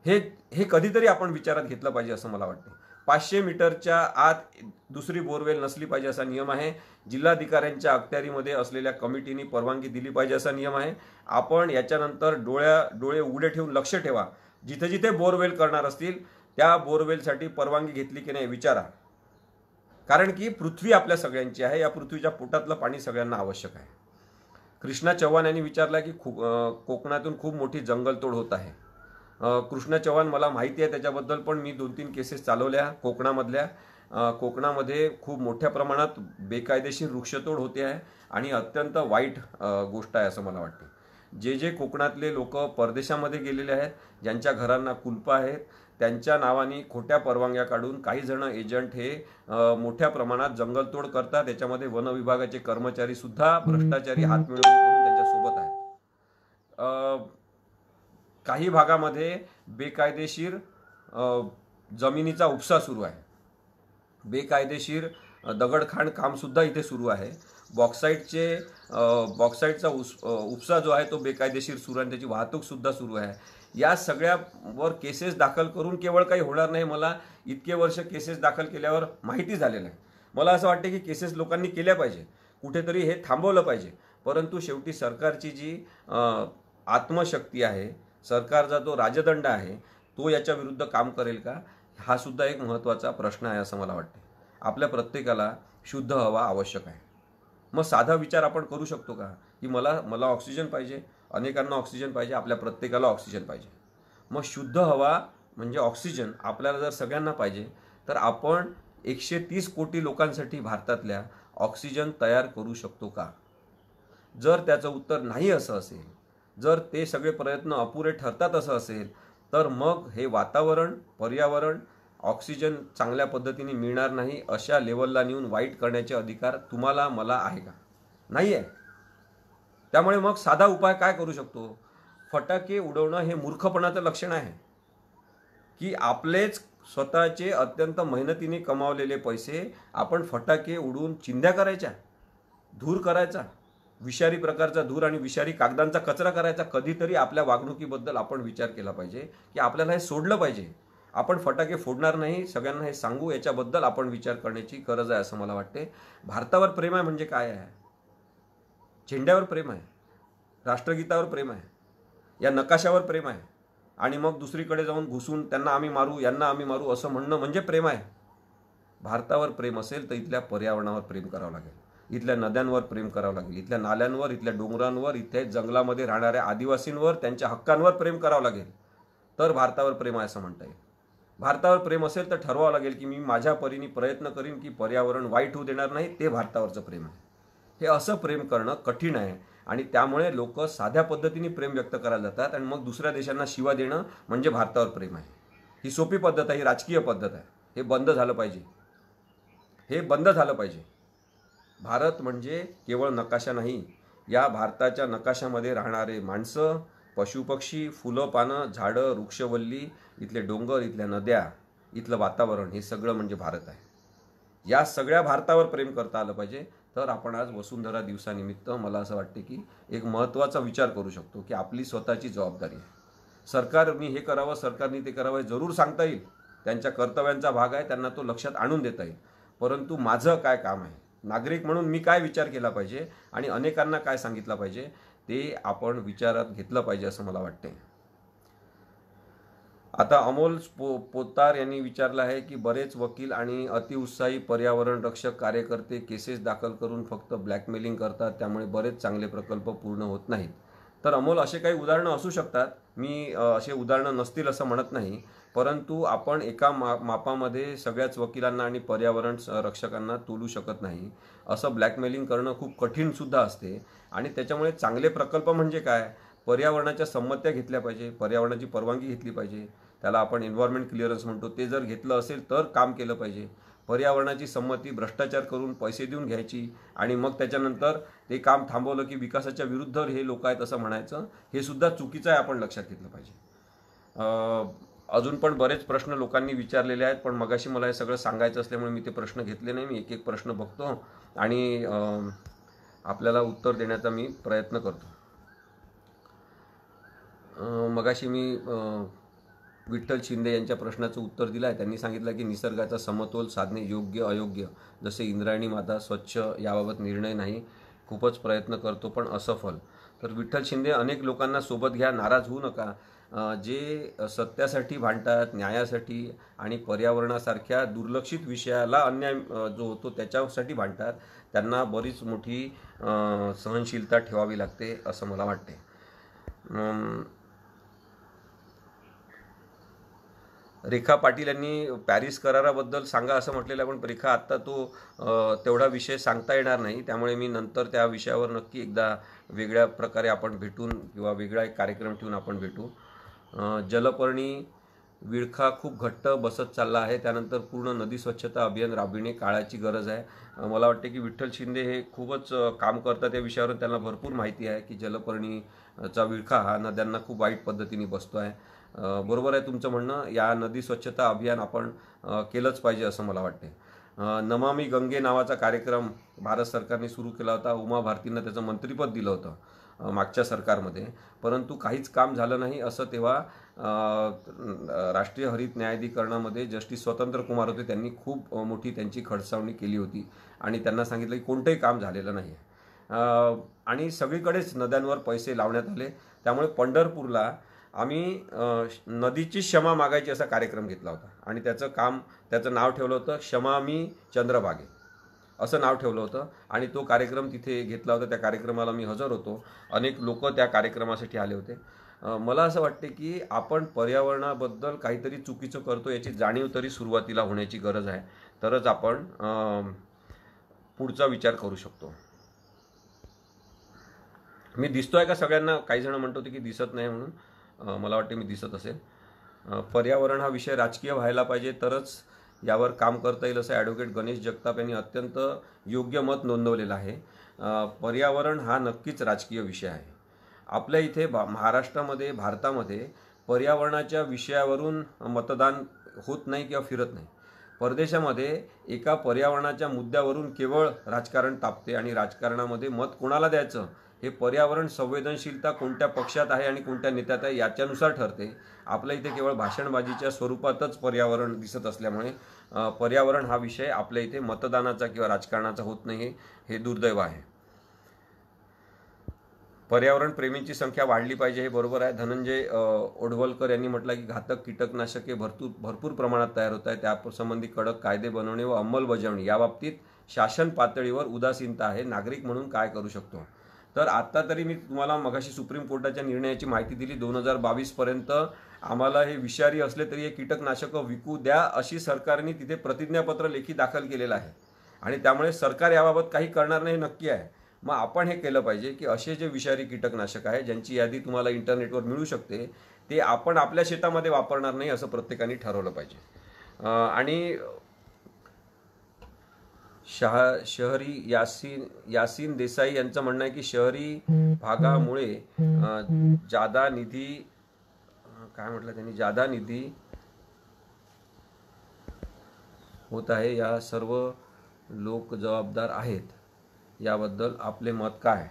हे हे कधीतरी आपण विचारात घेतलं पाहिजे असं मला वाटतं पाचशे मीटरच्या आत दुसरी बोरवेल नसली पाहिजे असा नियम आहे जिल्हाधिकाऱ्यांच्या अखत्यारीमध्ये असलेल्या कमिटीने परवानगी दिली पाहिजे असा नियम आहे आपण याच्यानंतर डोळ्या डोळे उघडे ठेवून लक्ष ठेवा जिथे जिथे बोरवेल करणार असतील त्या बोरवेलसाठी परवानगी घेतली की नाही विचारा कारण की पृथ्वी आपल्या सगळ्यांची आहे या पृथ्वीच्या पोटातलं पाणी सगळ्यांना आवश्यक आहे कृष्णा चव्हाण यांनी विचारला की खूप कोकणातून खूप मोठी जंगलतोड होत आहे कृष्ण चव्हाण मला माहिती आहे त्याच्याबद्दल पण मी दोन तीन केसेस चालवल्या कोकणामधल्या कोकणामध्ये खूप मोठ्या प्रमाणात बेकायदेशीर वृक्षतोड होते आहे आणि अत्यंत वाईट गोष्ट आहे असं मला वाटते जे जे कोकणातले लोक परदेशामध्ये गेलेले आहेत ज्यांच्या घरांना कुलप आहेत त्यांच्या नावाने खोट्या परवानग्या काढून काही जण एजंट हे मोठ्या प्रमाणात जंगलतोड करतात त्याच्यामध्ये वन विभागाचे सुद्धा भ्रष्टाचारी हात मिळवून त्यांच्यासोबत आहेत काही भागामध्ये बेकायदेशीर जमिनीचा उपसा सुरू आहे बेकायदेशीर दगडखाण कामसुद्धा इथे सुरू आहे बॉक्साईटचे बॉक्साईटचा उस उपसा जो आहे तो बेकायदेशीर सुरू आहे त्याची वाहतूकसुद्धा सुरू आहे या सगळ्यावर केसेस दाखल करून केवळ काही होणार नाही मला इतके वर्ष केसेस दाखल केल्यावर माहिती झालेलं आहे मला असं वाटतं की केसेस लोकांनी केल्या पाहिजे कुठेतरी हे थांबवलं पाहिजे परंतु शेवटी सरकारची जी आत्मशक्ती आहे सरकारचा जो राजदंड आहे तो याच्या विरुद्ध काम करेल का हा सुद्धा एक महत्त्वाचा प्रश्न आहे असं मला वाटते आपल्या प्रत्येकाला शुद्ध हवा आवश्यक आहे मग साधा विचार आपण करू शकतो का की मला मला ऑक्सिजन पाहिजे अनेकांना ऑक्सिजन पाहिजे आपल्या प्रत्येकाला ऑक्सिजन पाहिजे मग शुद्ध हवा म्हणजे ऑक्सिजन आपल्याला जर सगळ्यांना पाहिजे तर आपण एकशे तीस कोटी लोकांसाठी भारतातल्या ऑक्सिजन तयार करू शकतो का जर त्याचं उत्तर नाही असं असेल जर ते सगळे प्रयत्न अपुरे ठरतात असं असेल तर मग हे वातावरण पर्यावरण ऑक्सिजन चांगल्या पद्धतीने मिळणार नाही अशा लेवलला नेऊन वाईट करण्याचे अधिकार तुम्हाला मला आहे का नाही आहे त्यामुळे मग साधा उपाय काय करू शकतो फटाके उडवणं हे मूर्खपणाचं लक्षण आहे की आपलेच स्वतःचे अत्यंत मेहनतीने कमावलेले पैसे आपण फटाके उडून चिंध्या करायच्या धूर करायचा विषारी प्रकारचा धूर आणि विषारी कागदांचा कचरा करायचा कधीतरी आपल्या वागणुकीबद्दल आपण विचार केला पाहिजे की आपल्याला हे सोडलं पाहिजे आपण फटाके फोडणार नाही सगळ्यांना हे सांगू याच्याबद्दल आपण विचार करण्याची गरज आहे असं मला वाटते भारतावर प्रेम आहे म्हणजे काय आहे झेंड्यावर प्रेम आहे राष्ट्रगीतावर प्रेम आहे या नकाशावर प्रेम आहे आणि मग दुसरीकडे जाऊन घुसून त्यांना आम्ही मारू यांना आम्ही मारू असं म्हणणं म्हणजे प्रेम आहे भारतावर प्रेम असेल तर इथल्या पर्यावरणावर प्रेम करावं लागेल इथल्या नद्यांवर प्रेम करावं लागेल इथल्या नाल्यांवर इथल्या डोंगरांवर इथे जंगलामध्ये राहणाऱ्या आदिवासींवर त्यांच्या हक्कांवर प्रेम करावं लागेल तर भारतावर प्रेम आहे असं म्हणता येईल भारतावर प्रेम असेल तर ठरवावं लागेल की मी माझ्या परीने प्रयत्न करीन की पर्यावरण वाईट होऊ देणार नाही ते भारतावरचं प्रेम आहे हे असं प्रेम करणं कठीण आहे आणि त्यामुळे लोक साध्या पद्धतीने प्रेम व्यक्त करायला जातात आणि मग दुसऱ्या देशांना शिवा देणं म्हणजे भारतावर प्रेम आहे ही सोपी पद्धत आहे ही राजकीय पद्धत आहे हे बंद झालं पाहिजे हे बंद झालं पाहिजे भारत म्हणजे केवळ नकाशा नाही या भारताच्या नकाशामध्ये राहणारे माणसं पशुपक्षी फुलं पानं झाडं वृक्षवल्ली इथले डोंगर इथल्या नद्या इथलं वातावरण हे सगळं म्हणजे भारत आहे या सगळ्या भारतावर प्रेम करता आलं पाहिजे तर आपण आज वसुंधरा दिवसानिमित्त मला असं वाटते की एक महत्त्वाचा विचार करू शकतो की आपली स्वतःची जबाबदारी आहे सरकारनी हे करावं सरकारने ते करावं हे जरूर सांगता येईल त्यांच्या कर्तव्यांचा भाग आहे त्यांना तो लक्षात आणून देता येईल परंतु माझं काय काम आहे नागरिक म्हणून मी काय विचार केला पाहिजे आणि अनेकांना काय सांगितलं पाहिजे ते आपण विचारात घेतलं पाहिजे असं मला वाटते आता अमोल पो पोतार यांनी विचारलं आहे की बरेच वकील आणि अतिउत्साही पर्यावरण रक्षक कार्यकर्ते केसेस दाखल करून फक्त ब्लॅकमेलिंग करतात त्यामुळे बरेच चांगले प्रकल्प पूर्ण होत नाहीत तर अमोल असे काही उदाहरणं असू शकतात मी असे उदाहरणं नसतील असं म्हणत नाही परंतु आपण एका मा मापामध्ये सगळ्याच वकिलांना आणि पर्यावरण रक्षकांना तोलू शकत नाही असं ब्लॅकमेलिंग करणं खूप कठीणसुद्धा असते आणि त्याच्यामुळे चांगले प्रकल्प म्हणजे काय पर्यावरणाच्या संमत्या घेतल्या पाहिजे पर्यावरणाची परवानगी घेतली पाहिजे त्याला आपण एन्व्हायरमेंट क्लिअरन्स म्हणतो ते जर घेतलं असेल तर काम केलं पाहिजे पर्यावरणाची संमती भ्रष्टाचार करून पैसे देऊन घ्यायची आणि मग त्याच्यानंतर ते काम थांबवलं की विकासाच्या विरुद्ध हे लोक आहेत असं म्हणायचं हे सुद्धा चुकीचं आहे आपण लक्षात घेतलं पाहिजे अजून पण बरेच प्रश्न लोकांनी विचारलेले आहेत पण मगाशी मला हे सगळं सांगायचं असल्यामुळे मी ते प्रश्न घेतले नाही मी एक एक प्रश्न बघतो आणि आपल्याला उत्तर देण्याचा मी प्रयत्न करतो मगाशी मी विठ्ठल शिंदे यांच्या प्रश्नाचं उत्तर दिलं आहे त्यांनी सांगितलं की निसर्गाचा समतोल साधणे योग्य अयोग्य जसे इंद्रायणी माता स्वच्छ याबाबत निर्णय नाही खूपच प्रयत्न करतो पण असफल तर विठ्ठल शिंदे अनेक लोकांना सोबत घ्या नाराज होऊ नका जे सत्यासाठी भांडतात न्यायासाठी आणि पर्यावरणासारख्या दुर्लक्षित विषयाला अन्याय जो होतो त्याच्यासाठी भांडतात त्यांना बरीच मोठी सहनशीलता ठेवावी लागते असं मला वाटते रेखा पाटील यांनी पॅरिस कराराबद्दल सांगा असं म्हटलेलं आहे पण रेखा आत्ता तो तेवढा विषय सांगता येणार नाही त्यामुळे मी नंतर त्या विषयावर नक्की एकदा वेगळ्या प्रकारे आपण भेटून किंवा वेगळा एक कार्यक्रम ठेवून आपण भेटू जलपर्णी विळखा खूप घट्ट बसत चालला आहे त्यानंतर पूर्ण नदी स्वच्छता अभियान राबविणे काळाची गरज आहे मला वाटते की विठ्ठल शिंदे हे खूपच काम करतात या विषयावर त्यांना भरपूर माहिती आहे की जलपर्णीचा विळखा हा नद्यांना खूप वाईट पद्धतीने बसतो आहे बरोबर आहे तुमचं म्हणणं या नदी स्वच्छता अभियान आपण केलंच पाहिजे असं मला वाटते नमामी गंगे नावाचा कार्यक्रम भारत सरकारने सुरू केला होता उमा भारतींना त्याचं मंत्रिपद दिलं होतं मागच्या सरकारमध्ये परंतु काहीच काम झालं नाही असं तेव्हा राष्ट्रीय हरित न्यायाधिकरणामध्ये जस्टिस स्वतंत्र कुमार होते त्यांनी खूप मोठी त्यांची खडसावणी केली होती आणि त्यांना सांगितलं की कोणतंही काम झालेलं नाही आहे आणि सगळीकडेच नद्यांवर पैसे लावण्यात आले त्यामुळे पंढरपूरला आम्ही नदीची क्षमा मागायची असा कार्यक्रम घेतला होता आणि त्याचं काम त्याचं नाव ठेवलं होतं क्षमा मी चंद्रभागे असं नाव ठेवलं होतं आणि तो कार्यक्रम तिथे घेतला होता त्या कार्यक्रमाला मी हजर होतो अनेक लोक त्या कार्यक्रमासाठी आले होते मला असं वाटते की आपण पर्यावरणाबद्दल काहीतरी चुकीचं करतो याची जाणीव तरी सुरुवातीला होण्याची गरज आहे तरच आपण पुढचा विचार करू शकतो मी दिसतो आहे का सगळ्यांना काही जण म्हणतो की दिसत नाही म्हणून मला वाटते मी दिसत असेल पर्यावरण हा विषय राजकीय व्हायला पाहिजे तरच यावर काम करता येईल असं ॲडव्होकेट गणेश जगताप यांनी अत्यंत योग्य मत नोंदवलेलं आहे पर्यावरण हा नक्कीच राजकीय विषय आहे आपल्या इथे भा महाराष्ट्रामध्ये भारतामध्ये पर्यावरणाच्या विषयावरून मतदान होत नाही किंवा फिरत नाही परदेशामध्ये एका पर्यावरणाच्या मुद्द्यावरून केवळ राजकारण तापते आणि राजकारणामध्ये मत कोणाला द्यायचं हे पर्यावरण संवेदनशीलता कोणत्या पक्षात आहे आणि कोणत्या नेत्यात आहे याच्यानुसार ठरते आपल्या इथे केवळ भाषणबाजीच्या स्वरूपातच पर्यावरण दिसत असल्यामुळे पर्यावरण हा विषय आपल्या इथे मतदानाचा किंवा राजकारणाचा होत नाही हे दुर्दैव आहे पर्यावरण प्रेमींची संख्या वाढली पाहिजे हे बरोबर आहे धनंजय ओढवलकर यांनी म्हटलं की घातक कीटकनाशके भरपूर भरपूर प्रमाणात तयार होत आहे त्यासंबंधी कडक कायदे बनवणे व अंमलबजावणी याबाबतीत शासन पातळीवर उदासीनता आहे नागरिक म्हणून काय करू शकतो तर आत्ता तरी मी तुम्हाला मगाशी सुप्रीम कोर्टाच्या निर्णयाची माहिती दिली दोन हजार बावीसपर्यंत आम्हाला हे विषारी असले तरी हे कीटकनाशकं विकू द्या अशी सरकारने तिथे प्रतिज्ञापत्र लेखी दाखल केलेलं आहे आणि त्यामुळे सरकार याबाबत काही करणार नाही नक्की आहे मग आपण हे केलं पाहिजे की असे जे विषारी कीटकनाशक आहे ज्यांची यादी तुम्हाला इंटरनेटवर मिळू शकते ते आपण आपल्या शेतामध्ये वापरणार नाही असं प्रत्येकाने ठरवलं पाहिजे आणि शाह शहरी यासीन यासीन देसाई यांचं म्हणणं आहे की शहरी भागामुळे जादा निधी काय म्हटलं त्यांनी जादा निधी होत आहे या सर्व लोक जबाबदार आहेत याबद्दल आपले मत काय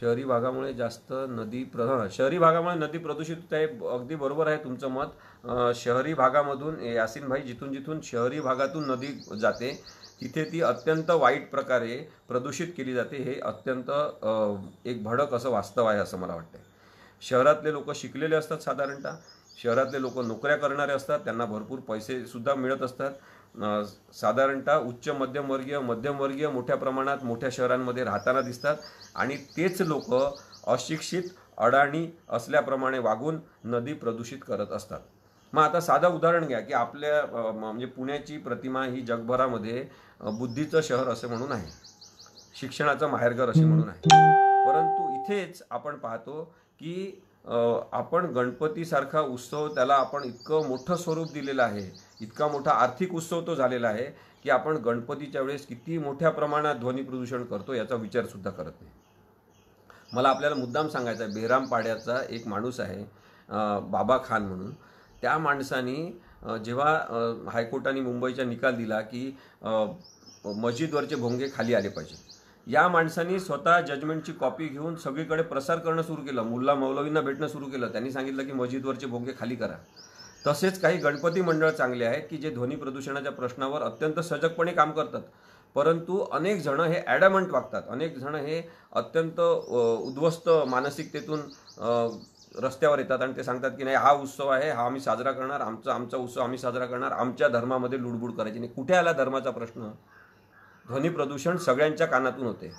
शहरी भागामुळे जास्त नदी प्र शहरी भागामुळे नदी प्रदूषित होत आहे अगदी बरोबर आहे तुमचं मत शहरी भागामधून भाई जिथून जिथून शहरी भागातून नदी जाते तिथे ती अत्यंत वाईट प्रकारे प्रदूषित केली जाते हे अत्यंत एक भडक असं वास्तव आहे असं मला वाटतं शहरातले लोक शिकलेले असतात साधारणतः शहरातले लोक नोकऱ्या करणारे असतात त्यांना भरपूर पैसेसुद्धा मिळत असतात साधारणतः उच्च मध्यमवर्गीय मध्यमवर्गीय मोठ्या प्रमाणात मोठ्या शहरांमध्ये राहताना दिसतात आणि तेच लोक अशिक्षित अडाणी असल्याप्रमाणे वागून नदी प्रदूषित करत असतात मग आता साधं उदाहरण घ्या की आपल्या म्हणजे पुण्याची प्रतिमा ही जगभरामध्ये बुद्धीचं शहर असे म्हणून आहे शिक्षणाचं माहेरघर असे म्हणून आहे परंतु इथेच आपण पाहतो की आपण गणपतीसारखा उत्सव त्याला आपण इतकं मोठं स्वरूप दिलेलं आहे इतका मोठा आर्थिक उत्सव तो झालेला आहे की आपण गणपतीच्या वेळेस किती मोठ्या प्रमाणात ध्वनी प्रदूषण करतो याचा विचारसुद्धा करत नाही मला आपल्याला मुद्दाम सांगायचा आहे बेहराम पाड्याचा एक माणूस आहे बाबा खान म्हणून त्या माणसाने जेव्हा हायकोर्टाने मुंबईचा निकाल दिला की मस्जिदवरचे भोंगे खाली आले पाहिजे या माणसांनी स्वतः जजमेंटची कॉपी घेऊन सगळीकडे प्रसार करणं सुरू केलं मुल्ला मौलवींना भेटणं सुरू केलं त्यांनी सांगितलं की मस्जिदवरचे भोंगे खाली करा तसेच काही गणपती मंडळ चांगले आहेत की जे ध्वनी प्रदूषणाच्या प्रश्नावर अत्यंत सजगपणे काम करतात परंतु अनेक जण हे ॲडमंट वागतात अनेक जण हे अत्यंत उद्ध्वस्त मानसिकतेतून रस्त्यावर येतात आणि ते सांगतात की नाही हा उत्सव आहे हा आम्ही साजरा करणार आमचा आमचा उत्सव आम्ही साजरा करणार आमच्या धर्मामध्ये लुडबुड करायची नाही कुठे आला धर्माचा प्रश्न ध्वनी प्रदूषण सगळ्यांच्या कानातून होते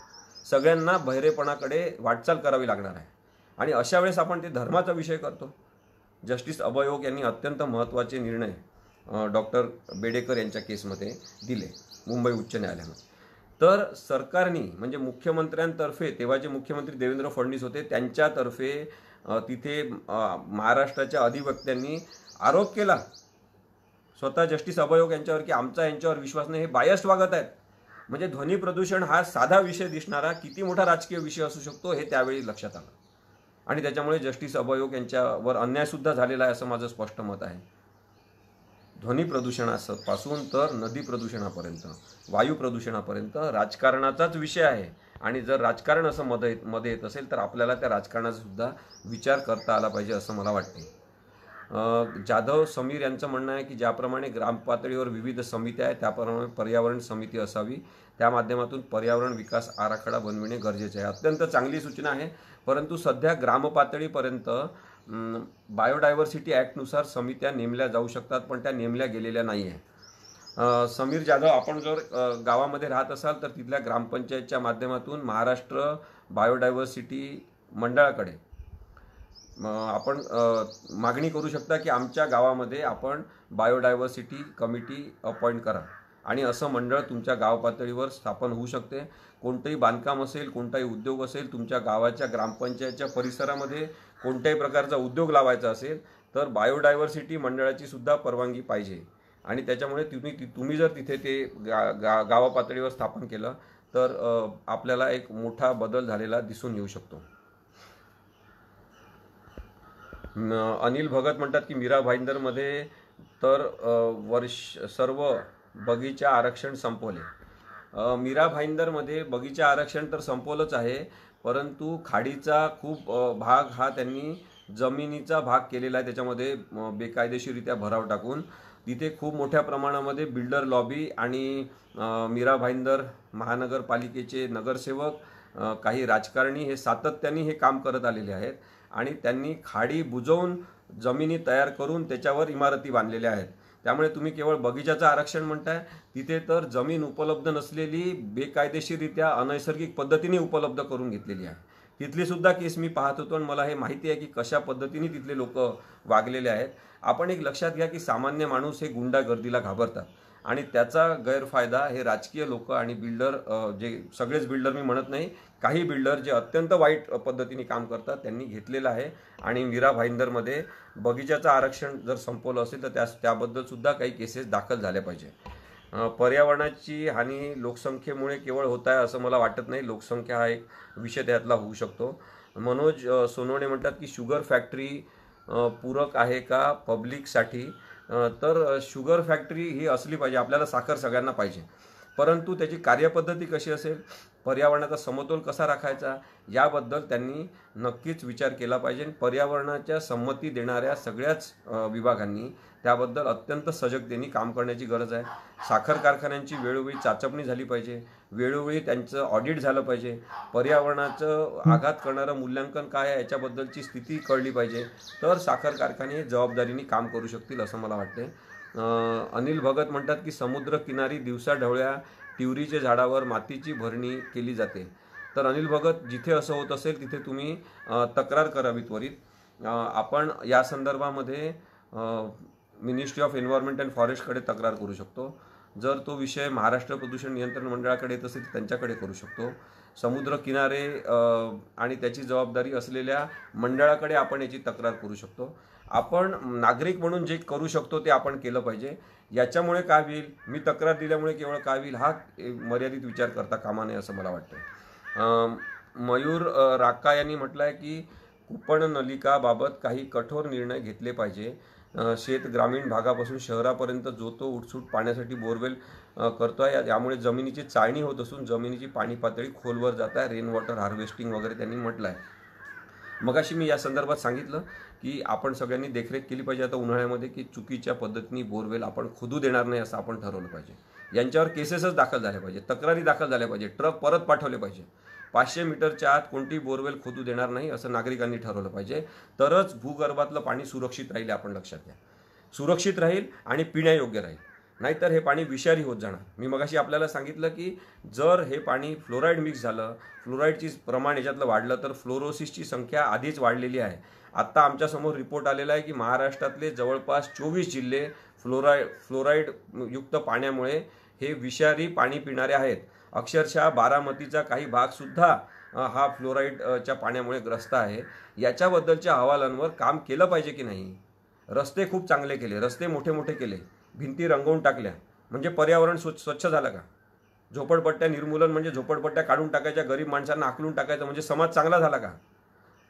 सगळ्यांना बहिरेपणाकडे वाटचाल करावी लागणार आहे आणि अशा वेळेस आपण ते धर्माचा विषय करतो जस्टिस अभयोग यांनी अत्यंत महत्त्वाचे निर्णय डॉक्टर बेडेकर यांच्या केसमध्ये दिले मुंबई उच्च न्यायालयामध्ये तर सरकारने म्हणजे मुख्यमंत्र्यांतर्फे तेव्हाचे मुख्यमंत्री देवेंद्र फडणवीस होते त्यांच्यातर्फे तिथे महाराष्ट्राच्या अधिवक्त्यांनी आरोप केला स्वतः जस्टिस अभयोग यांच्यावर की आमचा यांच्यावर विश्वास नाही हे बायस्ट वागत आहेत म्हणजे ध्वनी प्रदूषण हा साधा विषय दिसणारा किती मोठा राजकीय विषय असू शकतो हे त्यावेळी लक्षात आलं आणि त्याच्यामुळे जस्टिस अभयोग यांच्यावर अन्यायसुद्धा झालेला आहे असं माझं स्पष्ट मत आहे ध्वनी प्रदूषणापासून तर नदी प्रदूषणापर्यंत वायू प्रदूषणापर्यंत राजकारणाचाच विषय आहे आणि जर राजकारण असं मध्ये मध्ये येत असेल तर आपल्याला त्या राजकारणाचासुद्धा विचार करता आला पाहिजे असं मला वाटते जाधव समीर यांचं म्हणणं आहे की ज्याप्रमाणे ग्रामपातळीवर विविध समित्या आहेत त्याप्रमाणे पर्यावरण समिती असावी त्या माध्यमातून पर्यावरण विकास आराखडा बनविणे गरजेचे आहे अत्यंत चांगली सूचना आहे परंतु सध्या ग्रामपातळीपर्यंत बायोडायव्हर्सिटी ॲक्टनुसार समित्या नेमल्या जाऊ शकतात पण त्या नेमल्या गेलेल्या नाही आहे समीर जाधव आपण जर गावामध्ये राहत असाल तर तिथल्या ग्रामपंचायतच्या माध्यमातून महाराष्ट्र बायोडायव्हर्सिटी मंडळाकडे आपण मागणी करू शकता की आमच्या गावामध्ये आपण बायोडायव्हर्सिटी कमिटी अपॉइंट करा आणि असं मंडळ तुमच्या गाव पातळीवर स्थापन होऊ शकते कोणतंही बांधकाम असेल कोणताही उद्योग असेल तुमच्या गावाच्या ग्रामपंचायतच्या परिसरामध्ये कोणत्याही प्रकारचा उद्योग लावायचा असेल तर बायोडायव्हर्सिटी मंडळाची सुद्धा परवानगी पाहिजे आणि त्याच्यामुळे तुम्ही तुम्ही जर तिथे ते गा गा गावापातळीवर स्थापन केलं तर आपल्याला एक मोठा बदल झालेला दिसून येऊ शकतो अनिल भगत म्हणतात की मीरा भाईंदरमध्ये तर वर्ष सर्व बगीचा आरक्षण संपवले मीरा भाईंदरमध्ये बगीचा आरक्षण तर संपवलंच आहे परंतु खाडीचा खूप भाग हा त्यांनी जमिनीचा भाग केलेला आहे त्याच्यामध्ये बेकायदेशीरित्या भराव टाकून तिथे खूप मोठ्या प्रमाणामध्ये बिल्डर लॉबी आणि मीरा भाईंदर महानगरपालिकेचे नगरसेवक काही राजकारणी हे सातत्याने हे काम करत आलेले आहेत आणि त्यांनी खाडी बुजवून जमिनी तयार करून त्याच्यावर इमारती बांधलेल्या आहेत त्यामुळे तुम्ही केवळ बगीचाचं आरक्षण म्हणताय तिथे तर जमीन उपलब्ध नसलेली बेकायदेशीररित्या अनैसर्गिक पद्धतीने उपलब्ध करून घेतलेली आहे तिथली सुद्धा केस मी पाहत होतो आणि मला हे माहिती आहे की कशा पद्धतीने तिथले लोक वागलेले आहेत आपण एक लक्षात घ्या की सामान्य माणूस हे गुंडागर्दीला घाबरतात आणि त्याचा गैरफायदा हे राजकीय लोक आणि बिल्डर जे सगळेच बिल्डर मी म्हणत नाही काही बिल्डर जे अत्यंत वाईट पद्धतीने काम करतात त्यांनी घेतलेलं आहे आणि मीरा भाईंदरमध्ये बगीच्याचं आरक्षण जर संपवलं असेल तर त्या त्याबद्दलसुद्धा काही केसेस दाखल झाल्या पाहिजे पर्यावरणाची हानी लोकसंख्येमुळे केवळ होत आहे असं मला वाटत नाही लोकसंख्या हा एक विषय त्यातला होऊ शकतो मनोज सोनवणे म्हणतात की शुगर फॅक्टरी पूरक आहे का पब्लिकसाठी तर शुगर फॅक्टरी ही असली पाहिजे आपल्याला साखर सगळ्यांना पाहिजे परंतु त्याची कार्यपद्धती कशी असेल पर्यावरणाचा समतोल कसा राखायचा याबद्दल त्यांनी नक्कीच विचार केला पाहिजे आणि पर्यावरणाच्या संमती देणाऱ्या सगळ्याच विभागांनी त्याबद्दल अत्यंत सजगतेने काम करण्याची गरज आहे साखर कारखान्यांची वेळोवेळी चाचपणी झाली पाहिजे वेळोवेळी त्यांचं ऑडिट झालं पाहिजे पर्यावरणाचं आघात करणारं मूल्यांकन काय आहे याच्याबद्दलची स्थिती कळली पाहिजे तर साखर कारखाने जबाबदारीने काम करू शकतील असं मला वाटते अनिल भगत म्हणतात की समुद्र किनारी दिवसा ढवळ्या तिवरीच्या झाडावर मातीची भरणी केली जाते तर अनिल भगत जिथे असं होत असेल तिथे तुम्ही तक्रार करावी त्वरित आपण या संदर्भामध्ये मिनिस्ट्री ऑफ एन्व्हायरमेंट अँड फॉरेस्टकडे तक्रार करू शकतो जर तो विषय महाराष्ट्र प्रदूषण नियंत्रण मंडळाकडे येत असेल तर त्यांच्याकडे करू शकतो समुद्र किनारे आणि त्याची जबाबदारी असलेल्या मंडळाकडे आपण याची तक्रार करू शकतो आपण नागरिक म्हणून जे करू शकतो ते आपण केलं पाहिजे याच्यामुळे काय होईल मी तक्रार दिल्यामुळे केवळ काय होईल हा मर्यादित विचार करता कामा नये असं मला वाटतं मयूर राका यांनी म्हटलं आहे की कुपण नलिकाबाबत काही कठोर निर्णय घेतले पाहिजे शेत ग्रामीण भागापासून शहरापर्यंत जो तो उठसूट पाण्यासाठी बोरवेल करतो आहे यामुळे जमिनीची चाळणी होत असून जमिनीची पाणी पातळी खोलवर जात आहे रेन वॉटर हार्वेस्टिंग वगैरे त्यांनी म्हटलं आहे मग अशी मी या संदर्भात सांगितलं की आपण सगळ्यांनी देखरेख केली पाहिजे आता उन्हाळ्यामध्ये की चुकीच्या पद्धतीने बोरवेल आपण खुदू देणार नाही असं आपण ठरवलं पाहिजे यांच्यावर केसेसच दाखल झाले पाहिजे तक्रारी दाखल झाल्या पाहिजे ट्रक परत पाठवले पाहिजे पाचशे मीटरच्या आत कोणती बोरवेल खोदू देणार नाही असं नागरिकांनी ठरवलं पाहिजे तरच भूगर्भातलं पाणी सुरक्षित राहील आपण लक्षात घ्या सुरक्षित राहील आणि पिण्यायोग्य राहील नाहीतर हे पाणी विषारी होत जाणार मी मगाशी आपल्याला सांगितलं की जर हे पाणी फ्लोराईड मिक्स झालं फ्लोराईडची प्रमाण याच्यातलं वाढलं तर फ्लोरोसिसची संख्या आधीच वाढलेली आहे आत्ता आमच्यासमोर रिपोर्ट आलेला आहे की महाराष्ट्रातले जवळपास चोवीस जिल्हे फ्लोराय युक्त पाण्यामुळे हे विषारी पाणी पिणारे आहेत अक्षरशः बारामतीचा काही भागसुद्धा हा फ्लोराईडच्या पाण्यामुळे ग्रस्त आहे याच्याबद्दलच्या अहवालांवर काम केलं पाहिजे की नाही रस्ते खूप चांगले केले रस्ते मोठे मोठे केले भिंती रंगवून टाकल्या म्हणजे पर्यावरण स्वच्छ स्वच्छ झालं का झोपडपट्ट्या निर्मूलन म्हणजे झोपडपट्ट्या काढून टाकायच्या गरीब माणसांना आकलून टाकायचं म्हणजे समाज चांगला झाला का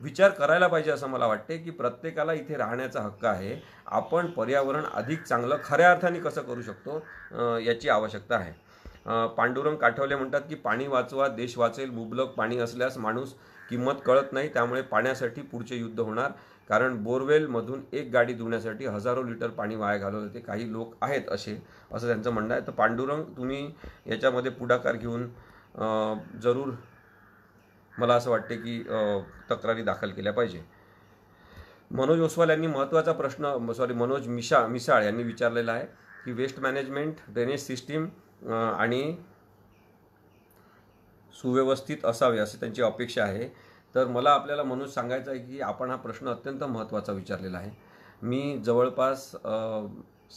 विचार करायला पाहिजे असं मला वाटते की प्रत्येकाला इथे राहण्याचा हक्क आहे आपण पर्यावरण अधिक चांगलं खऱ्या अर्थाने कसं करू शकतो याची आवश्यकता आहे पांडुरंग काठवले म्हणतात की पाणी वाचवा देश वाचेल मुबलक पाणी असल्यास माणूस किंमत कळत नाही त्यामुळे पाण्यासाठी पुढचे युद्ध होणार कारण बोरवेलमधून एक गाडी धुण्यासाठी हजारो लिटर पाणी वाया घालवलं ते काही लोक आहेत असे असं त्यांचं म्हणणं आहे तर पांडुरंग तुम्ही याच्यामध्ये पुढाकार घेऊन जरूर मला असं वाटते की तक्रारी दाखल केल्या पाहिजे मनोज ओसवाल यांनी महत्त्वाचा प्रश्न सॉरी मनोज मिशा मिसाळ यांनी विचारलेला आहे की वेस्ट मॅनेजमेंट ड्रेनेज सिस्टीम आणि सुव्यवस्थित असावे असे त्यांची अपेक्षा आहे तर मला आपल्याला मनोज सांगायचं आहे की आपण हा प्रश्न अत्यंत महत्त्वाचा विचारलेला आहे मी जवळपास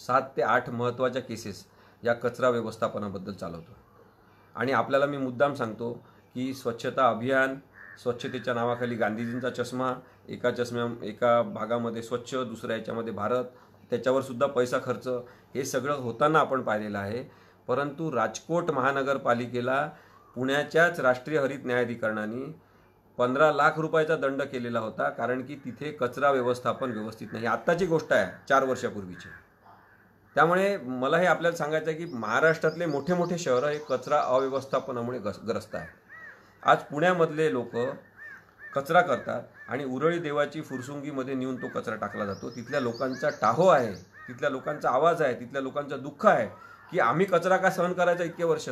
सात ते आठ महत्त्वाच्या केसेस या कचरा व्यवस्थापनाबद्दल चालवतो आणि आपल्याला मी मुद्दाम सांगतो की स्वच्छता अभियान स्वच्छतेच्या नावाखाली गांधीजींचा चष्मा एका चष्म्या एका भागामध्ये स्वच्छ दुसऱ्या याच्यामध्ये भारत त्याच्यावर सुद्धा पैसा खर्च हे सगळं होताना आपण पाहिलेलं आहे परंतु राजकोट महानगरपालिकेला पुण्याच्याच राष्ट्रीय हरित न्यायाधिकरणाने पंधरा लाख रुपयाचा दंड केलेला होता कारण की तिथे कचरा व्यवस्थापन व्यवस्थित नाही आत्ताची गोष्ट आहे चार वर्षापूर्वीची त्यामुळे मला हे आपल्याला सांगायचं आहे की महाराष्ट्रातले मोठे मोठे शहरं हे कचरा अव्यवस्थापनामुळे ग्रस्त आहेत आज पुण्यामधले लोक कचरा करतात आणि उरळी देवाची फुरसुंगीमध्ये नेऊन तो कचरा टाकला जातो तिथल्या लोकांचा टाहो आहे तिथल्या लोकांचा आवाज आहे तिथल्या लोकांचं दुःख आहे की आम्ही कचरा का सहन करायचा इतके वर्ष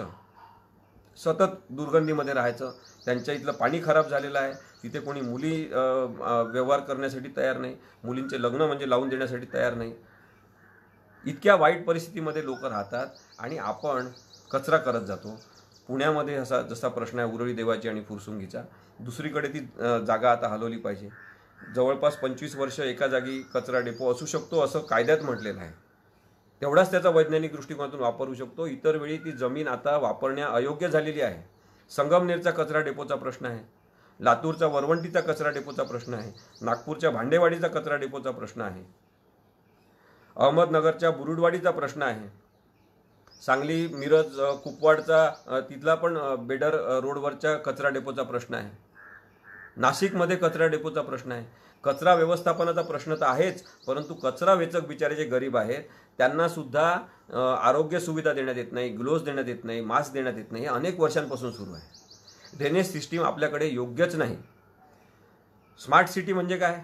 सतत दुर्गंधीमध्ये राहायचं त्यांच्या इथलं पाणी खराब झालेलं आहे तिथे कोणी मुली व्यवहार करण्यासाठी तयार नाही मुलींचे लग्न म्हणजे लावून देण्यासाठी तयार नाही इतक्या वाईट परिस्थितीमध्ये लोक राहतात आणि आपण कचरा करत जातो पुण्यामध्ये असा जसा प्रश्न आहे उरळी देवाची आणि फुरसुंगीचा दुसरीकडे ती जागा आता हलवली पाहिजे जवळपास पंचवीस वर्ष एका जागी कचरा डेपो असू शकतो असं कायद्यात म्हटलेलं आहे तेवढाच त्याचा वैज्ञानिक दृष्टिकोनातून वापरू शकतो इतर वेळी ती जमीन आता वापरण्या अयोग्य झालेली आहे संगमनेरचा कचरा डेपोचा प्रश्न आहे लातूरचा वरवंटीचा कचरा डेपोचा प्रश्न आहे नागपूरच्या भांडेवाडीचा कचरा डेपोचा प्रश्न आहे अहमदनगरच्या बुरुडवाडीचा प्रश्न आहे सांगली मिरज कुपवाडचा तिथला पण बेडर रोडवरच्या कचरा डेपोचा प्रश्न आहे नाशिकमध्ये कचरा डेपोचा प्रश्न आहे कचरा व्यवस्थापनाचा प्रश्न तर आहेच परंतु कचरा वेचक बिचारे जे गरीब आहेत त्यांनासुद्धा आरोग्य सुविधा देण्यात येत नाही ग्लोव्ज देण्यात येत नाही मास्क देण्यात येत नाही हे अनेक वर्षांपासून सुरू आहे ड्रेनेज सिस्टीम आपल्याकडे योग्यच नाही स्मार्ट सिटी म्हणजे काय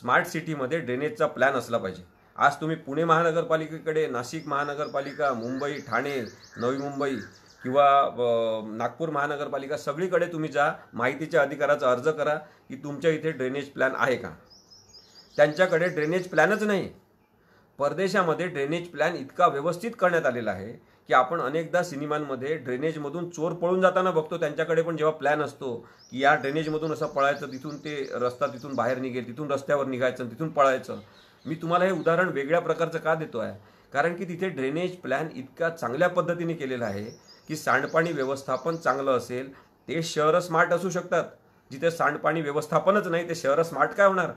स्मार्ट सिटीमध्ये ड्रेनेजचा प्लॅन असला पाहिजे आज तुम्ही पुणे महानगरपालिकेकडे नाशिक महानगरपालिका मुंबई ठाणे नवी मुंबई किंवा नागपूर महानगरपालिका सगळीकडे तुम्ही जा माहितीच्या अधिकाराचा अर्ज करा की तुमच्या इथे ड्रेनेज प्लॅन आहे का त्यांच्याकडे ड्रेनेज प्लॅनच नाही परदेशामध्ये ड्रेनेज प्लॅन इतका व्यवस्थित करण्यात आलेला आहे की आपण अनेकदा सिनेमांमध्ये ड्रेनेजमधून चोर पळून जाताना बघतो त्यांच्याकडे पण जेव्हा प्लॅन असतो की या ड्रेनेजमधून असं पळायचं तिथून ते रस्ता तिथून बाहेर निघेल तिथून रस्त्यावर निघायचं तिथून पळायचं मी तुम्हाला हे उदाहरण वेगळ्या प्रकारचं का देतो आहे कारण की तिथे ड्रेनेज प्लॅन इतका चांगल्या पद्धतीने केलेला आहे की सांडपाणी व्यवस्थापन चांगलं असेल ते शहरं स्मार्ट असू शकतात जिथे सांडपाणी व्यवस्थापनच नाही ते शहरं स्मार्ट काय होणार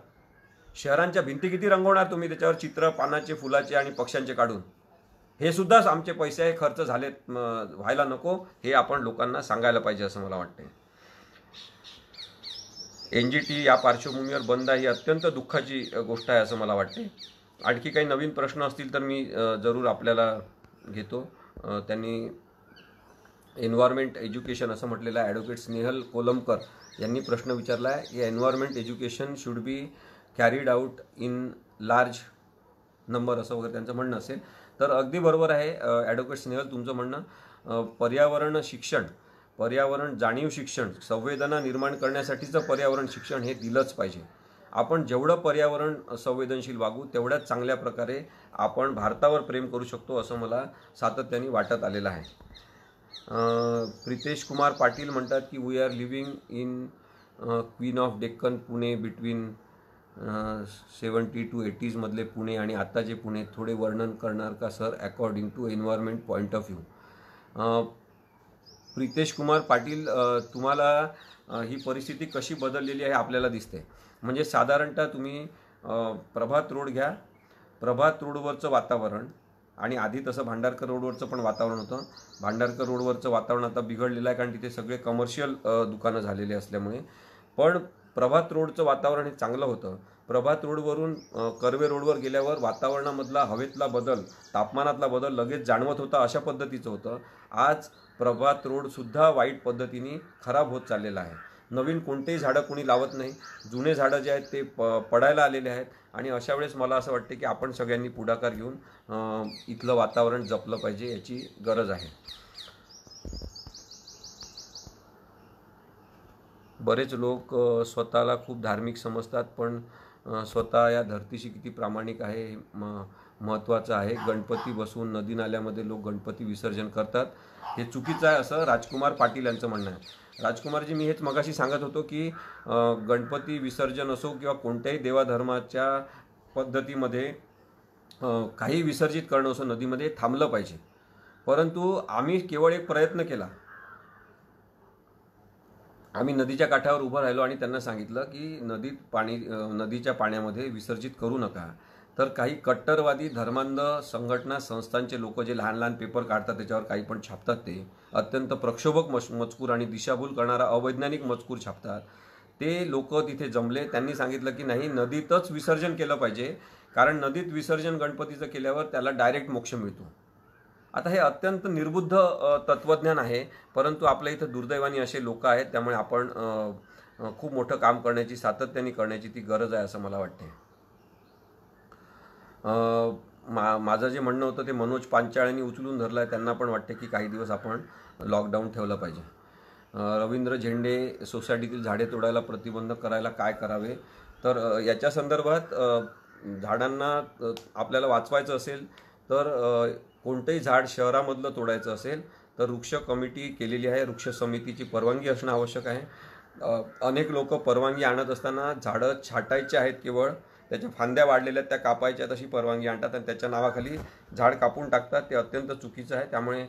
शहरांच्या भिंती किती रंगवणार तुम्ही त्याच्यावर चित्र पानाचे फुलाचे आणि पक्ष्यांचे काढून हे सुद्धाच आमचे पैसे खर्च झाले व्हायला नको हे आपण लोकांना सांगायला पाहिजे असं मला वाटते एन जी टी या पार्श्वभूमीवर बंद आहे ही अत्यंत दुःखाची गोष्ट आहे असं मला वाटते आणखी काही नवीन प्रश्न असतील तर मी जरूर आपल्याला घेतो त्यांनी एन्व्हायरमेंट एज्युकेशन असं म्हटलेलं आहे ॲडव्होकेट स्नेहल कोलमकर यांनी प्रश्न विचारला आहे की environment education should be carried out in large number असं वगैरे त्यांचं म्हणणं असेल तर अगदी बरोबर आहे ॲडव्होकेट स्नेहल तुमचं म्हणणं पर्यावरण शिक्षण पर्यावरण जाणीव शिक्षण संवेदना निर्माण करण्यासाठीचं पर्यावरण शिक्षण हे दिलंच पाहिजे आपण जेवढं पर्यावरण संवेदनशील वागू तेवढ्याच चांगल्या प्रकारे आपण भारतावर प्रेम करू शकतो असं मला सातत्याने वाटत आलेलं आहे प्रितेश कुमार पाटील म्हणतात की we are living in queen of Deccan Pune between seventy two एटीजमधले पुणे आणि आत्ताचे पुणे थोडे वर्णन करणार का sir according to environment point of view Pritesh Kumar Patil तुम्हाला ही परिस्थिती कशी बदललेली आहे आपल्याला दिसते म्हणजे साधारणतः तुम्ही प्रभात रोड घ्या प्रभात रोडवरचं वातावरण आणि आधी तसं भांडारकर रोडवरचं पण वातावरण होतं भांडारकर रोडवरचं वातावरण आता बिघडलेलं आहे कारण तिथे सगळे कमर्शियल दुकानं झालेले असल्यामुळे पण प्रभात रोडचं वातावरण हे चांगलं होतं प्रभात रोडवरून कर्वे रोडवर गेल्यावर वातावरणामधला हवेतला बदल तापमानातला बदल लगेच जाणवत होता अशा पद्धतीचं होतं आज प्रभात रोडसुद्धा वाईट पद्धतीने खराब होत चाललेला आहे नवीन कोणतेही झाडं कोणी लावत नाही जुने झाडं जे आहेत ते प पडायला आलेले आहेत आणि अशा वेळेस मला असं वाटते की आपण सगळ्यांनी पुढाकार घेऊन इथलं वातावरण जपलं पाहिजे याची गरज आहे बरेच लोक स्वतःला खूप धार्मिक समजतात पण स्वतः या धरतीशी किती प्रामाणिक आहे हे महत्त्वाचं आहे गणपती बसून नदी नाल्यामध्ये लोक गणपती विसर्जन करतात हे चुकीचं आहे असं राजकुमार पाटील यांचं म्हणणं आहे राजकुमारजी मी हेच मगाशी सांगत होतो की गणपती विसर्जन असो किंवा कोणत्याही देवाधर्माच्या पद्धतीमध्ये काही विसर्जित करणं असो नदीमध्ये थांबलं पाहिजे परंतु आम्ही केवळ एक प्रयत्न केला आम्ही नदीच्या काठावर उभं राहिलो आणि त्यांना सांगितलं की नदीत पाणी नदीच्या पाण्यामध्ये विसर्जित करू नका तर काही कट्टरवादी धर्मांध संघटना संस्थांचे लोक जे लहान लहान पेपर काढतात त्याच्यावर काही पण छापतात ते अत्यंत प्रक्षोभक मश मजकूर आणि दिशाभूल करणारा अवैज्ञानिक मजकूर छापतात ते लोक तिथे जमले त्यांनी सांगितलं की नाही नदीतच विसर्जन केलं पाहिजे कारण नदीत विसर्जन गणपतीचं केल्यावर त्याला डायरेक्ट मोक्ष मिळतो आता हे अत्यंत निर्बुद्ध तत्त्वज्ञान आहे परंतु आपल्या इथं दुर्दैवानी असे लोक आहेत त्यामुळे आपण खूप मोठं काम करण्याची सातत्याने करण्याची ती गरज आहे असं मला वाटते माझं जे म्हणणं होतं ते मनोज पांचाळ्यांनी उचलून धरलं आहे त्यांना पण वाटते की काही दिवस आपण लॉकडाऊन ठेवलं पाहिजे रवींद्र झेंडे सोसायटीतील झाडे तोडायला प्रतिबंध करायला काय करावे तर याच्या संदर्भात झाडांना आपल्याला वाचवायचं असेल तर कोणतंही झाड शहरामधलं तोडायचं असेल तर वृक्ष कमिटी केलेली आहे वृक्ष समितीची परवानगी असणं आवश्यक आहे अनेक लोक परवानगी आणत असताना झाडं छाटायची आहेत केवळ त्याच्या फांद्या वाढलेल्या त्या कापायच्या तशी परवानगी आणतात आणि त्याच्या नावाखाली झाड कापून टाकतात ते अत्यंत चुकीचं आहे त्यामुळे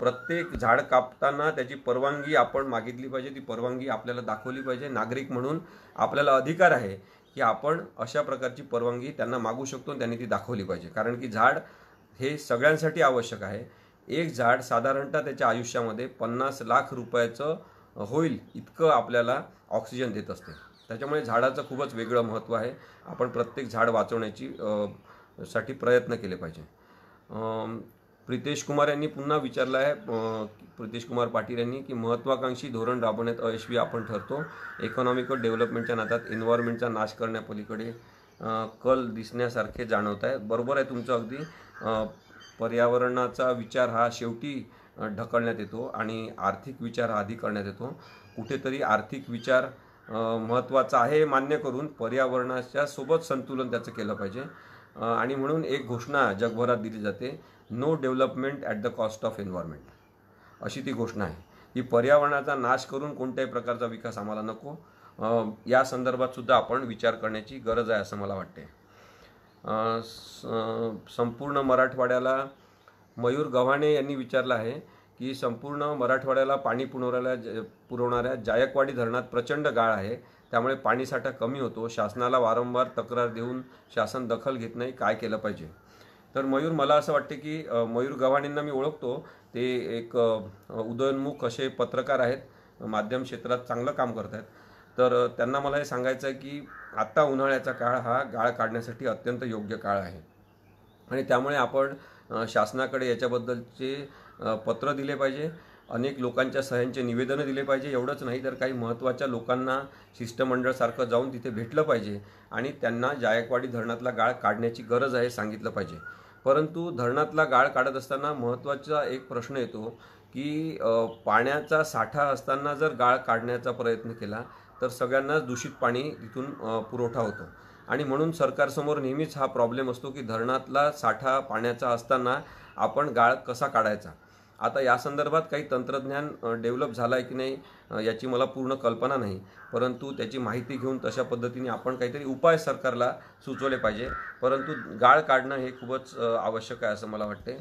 प्रत्येक झाड कापताना त्याची परवानगी आपण मागितली पाहिजे ती परवानगी आपल्याला दाखवली पाहिजे नागरिक म्हणून आपल्याला अधिकार आहे की आपण अशा प्रकारची परवानगी त्यांना मागू शकतो आणि त्यांनी ती दाखवली पाहिजे कारण की झाड हे सगळ्यांसाठी आवश्यक आहे एक झाड साधारणतः त्याच्या आयुष्यामध्ये पन्नास लाख रुपयाचं होईल इतकं आपल्याला ऑक्सिजन देत असते त्याच्यामुळे झाडाचं खूपच वेगळं महत्त्व आहे आपण प्रत्येक झाड वाचवण्याची साठी प्रयत्न केले पाहिजे प्रितेश कुमार यांनी पुन्हा विचारलं आहे प्रितेश कुमार पाटील यांनी की महत्त्वाकांक्षी धोरण राबवण्यात अयशवी आपण ठरतो इकॉनॉमिकल डेव्हलपमेंटच्या नात्यात एन्व्हायरमेंटचा नाश करण्यापलीकडे कल दिसण्यासारखे जाणवत आहे बरोबर आहे तुमचं अगदी पर्यावरणाचा विचार हा शेवटी ढकलण्यात येतो आणि आर्थिक विचार हा आधी करण्यात येतो कुठेतरी आर्थिक विचार महत्त्वाचं आहे मान्य करून पर्यावरणाच्या सोबत संतुलन त्याचं केलं पाहिजे आणि म्हणून एक घोषणा जगभरात दिली जाते no development at the cost of environment अशी ती घोषणा आहे की पर्यावरणाचा नाश करून कोणत्याही प्रकारचा विकास आम्हाला नको या संदर्भात सुद्धा आपण विचार करण्याची गरज आहे असं मला वाटते संपूर्ण मराठवाड्याला मयूर गव्हाणे यांनी विचारलं आहे की संपूर्ण मराठवाड्याला पाणी पुरवणाऱ्या पुरवणाऱ्या जायकवाडी धरणात प्रचंड गाळ आहे त्यामुळे पाणीसाठा कमी होतो शासनाला वारंवार तक्रार देऊन शासन दखल घेत नाही काय केलं पाहिजे तर मयूर मला असं वाटते की मयूर गव्हाणींना मी ओळखतो ते एक उदयनमुख असे पत्रकार आहेत माध्यम क्षेत्रात चांगलं काम करत आहेत तर त्यांना मला हे सांगायचं आहे की आत्ता उन्हाळ्याचा काळ हा गाळ काढण्यासाठी अत्यंत योग्य काळ आहे आणि त्यामुळे आपण शासनाकडे याच्याबद्दलचे पत्र दिले पाहिजे अनेक लोकांच्या सह्यांचे निवेदनं दिले पाहिजे एवढंच नाही तर काही महत्त्वाच्या लोकांना शिष्टमंडळसारखं जाऊन तिथे भेटलं पाहिजे आणि त्यांना जायकवाडी धरणातला गाळ काढण्याची गरज आहे सांगितलं पाहिजे परंतु धरणातला गाळ काढत असताना महत्त्वाचा एक प्रश्न येतो की पाण्याचा साठा असताना जर गाळ काढण्याचा प्रयत्न केला तर सगळ्यांनाच दूषित पाणी तिथून पुरवठा होतो आणि म्हणून सरकारसमोर नेहमीच हा प्रॉब्लेम असतो की धरणातला साठा पाण्याचा असताना आपण गाळ कसा काढायचा आता या संदर्भात काही तंत्रज्ञान डेव्हलप झालं आहे की नाही याची मला पूर्ण कल्पना नाही परंतु त्याची माहिती घेऊन तशा पद्धतीने आपण काहीतरी उपाय सरकारला सुचवले पाहिजे परंतु गाळ काढणं हे खूपच आवश्यक आहे असं मला वाटते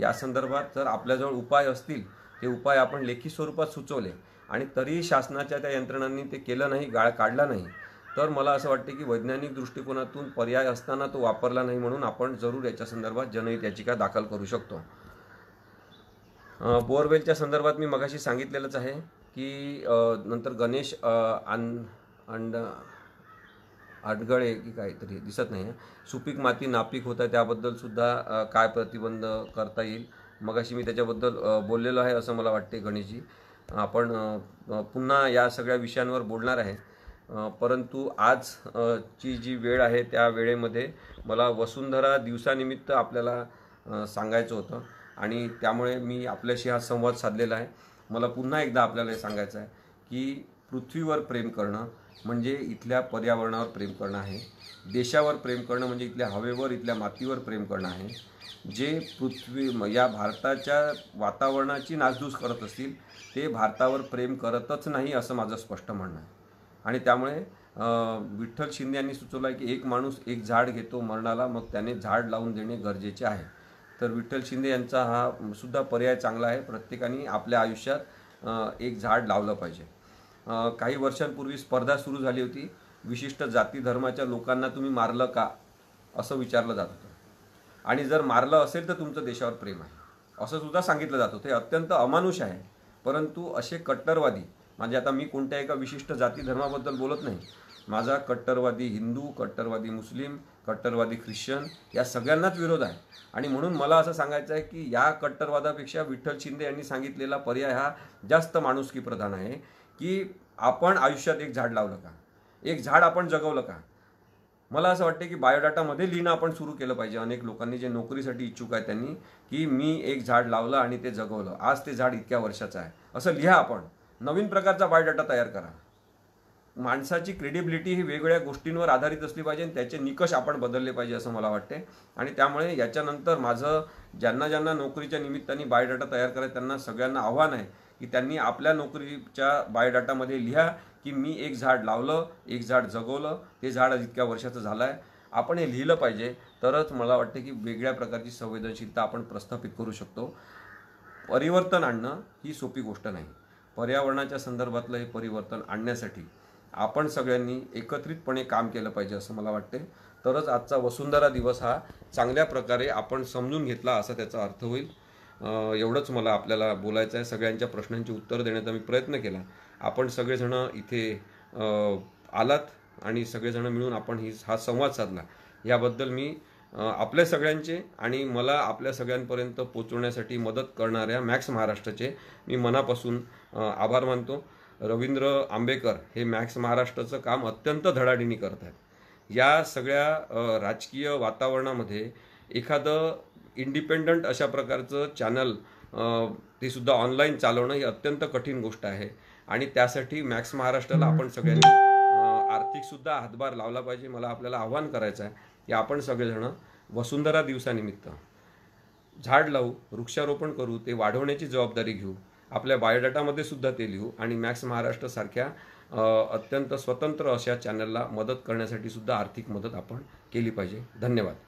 या संदर्भात जर आपल्याजवळ उपाय असतील ते उपाय आपण लेखी स्वरूपात सुचवले आणि तरीही शासनाच्या त्या यंत्रणांनी ते केलं नाही गाळ काढला नाही तर मला असं वाटते की वैज्ञानिक दृष्टिकोनातून पर्याय असताना तो वापरला नाही म्हणून आपण जरूर याच्या संदर्भात जनहित याचिका दाखल करू शकतो बोअरवेलच्या संदर्भात मी मगाशी सांगितलेलंच आहे की नंतर गणेश अन अंड अडगळे की काहीतरी दिसत नाही सुपीक माती नापीक होत आहे त्याबद्दलसुद्धा काय प्रतिबंध करता येईल मगाशी मी त्याच्याबद्दल बोललेलो आहे असं मला वाटते गणेशजी आपण पुन्हा या सगळ्या विषयांवर बोलणार आहे परंतु आजची जी वेळ आहे त्या वेळेमध्ये मला वसुंधरा दिवसानिमित्त आपल्याला सांगायचं होतं आणि त्यामुळे मी आपल्याशी हा संवाद साधलेला आहे मला पुन्हा एकदा आपल्याला हे सांगायचं आहे की पृथ्वीवर प्रेम करणं म्हणजे इथल्या पर्यावरणावर प्रेम करणं आहे देशावर प्रेम करणं म्हणजे इथल्या हवेवर इथल्या मातीवर प्रेम करणं आहे जे पृथ्वी या भारताच्या वातावरणाची नासधूस करत असतील ते भारतावर प्रेम करतच नाही असं माझं स्पष्ट म्हणणं आहे आणि त्यामुळे विठ्ठल शिंदे यांनी सुचवलं की एक माणूस एक झाड घेतो मरणाला मग त्याने झाड लावून देणे गरजेचे आहे तर विठ्ठल शिंदे यांचा हा सुद्धा पर्याय चांगला आहे प्रत्येकाने आपल्या आयुष्यात एक झाड लावलं पाहिजे काही वर्षांपूर्वी स्पर्धा सुरू झाली होती विशिष्ट जाती धर्माच्या लोकांना तुम्ही मारलं का असं विचारलं जात होतं आणि जर मारलं असेल तर तुमचं देशावर प्रेम आहे असं सुद्धा सांगितलं जात होतं हे अत्यंत अमानुष आहे परंतु असे कट्टरवादी म्हणजे आता मी कोणत्या एका विशिष्ट जाती धर्माबद्दल बोलत नाही माझा कट्टरवादी हिंदू कट्टरवादी मुस्लिम कट्टरवादी ख्रिश्चन या सगळ्यांनाच विरोध आहे आणि म्हणून मला असं सांगायचं आहे की या कट्टरवादापेक्षा विठ्ठल शिंदे यांनी सांगितलेला पर्याय हा जास्त माणुसकी प्रधान आहे की आपण आयुष्यात एक झाड लावलं का एक झाड आपण जगवलं का मला असं वाटतं की बायोडाटामध्ये लिहिणं आपण सुरू केलं पाहिजे अनेक लोकांनी जे नोकरीसाठी इच्छुक आहे त्यांनी की मी एक झाड लावलं आणि ते जगवलं आज ते झाड इतक्या वर्षाचं आहे असं लिहा आपण नवीन प्रकारचा बायोडाटा तयार करा माणसाची क्रेडिबिलिटी ही वेगवेगळ्या गोष्टींवर आधारित असली पाहिजे आणि त्याचे निकष आपण बदलले पाहिजे असं मला वाटते आणि त्यामुळे याच्यानंतर माझं ज्यांना ज्यांना नोकरीच्या निमित्ताने बायोडाटा तयार करायचं त्यांना सगळ्यांना आव्हान आहे की त्यांनी आपल्या नोकरीच्या बायोडाटामध्ये लिहा की मी एक झाड लावलं एक झाड जगवलं ते झाड इतक्या वर्षाचं झालं आहे आपण हे लिहिलं पाहिजे तरच मला वाटते की वेगळ्या प्रकारची संवेदनशीलता आपण प्रस्थापित करू शकतो परिवर्तन आणणं ही सोपी गोष्ट नाही पर्यावरणाच्या संदर्भातलं हे परिवर्तन आणण्यासाठी आपण सगळ्यांनी एकत्रितपणे काम केलं पाहिजे असं मला वाटते तरच आजचा वसुंधरा दिवस हा चांगल्या प्रकारे आपण समजून घेतला असा त्याचा अर्थ होईल एवढंच मला आपल्याला बोलायचं आहे सगळ्यांच्या प्रश्नांची उत्तर देण्याचा मी प्रयत्न केला आपण सगळेजणं इथे आलात आणि सगळेजणं मिळून आपण ही हा संवाद साधला याबद्दल मी आपल्या सगळ्यांचे आणि मला आपल्या सगळ्यांपर्यंत पोचवण्यासाठी मदत करणाऱ्या मॅक्स महाराष्ट्राचे मी मनापासून आभार मानतो रवींद्र आंबेकर हे मॅक्स महाराष्ट्राचं काम अत्यंत धडाडीने करत आहेत या सगळ्या राजकीय वातावरणामध्ये एखादं इंडिपेंडंट अशा प्रकारचं चॅनल ते सुद्धा ऑनलाईन चालवणं ही अत्यंत कठीण गोष्ट आहे आणि त्यासाठी मॅक्स महाराष्ट्राला आपण सगळ्यांनी आर्थिकसुद्धा हातभार लावला पाहिजे मला आपल्याला आव्हान करायचं आहे की आपण सगळेजणं वसुंधरा दिवसानिमित्त झाड लावू वृक्षारोपण करू ते वाढवण्याची जबाबदारी घेऊ आपल्या बायोडाटामध्ये सुद्धा ते लिहू आणि मॅक्स महाराष्ट्रसारख्या अत्यंत स्वतंत्र अशा चॅनलला मदत करण्यासाठी सुद्धा आर्थिक मदत आपण केली पाहिजे धन्यवाद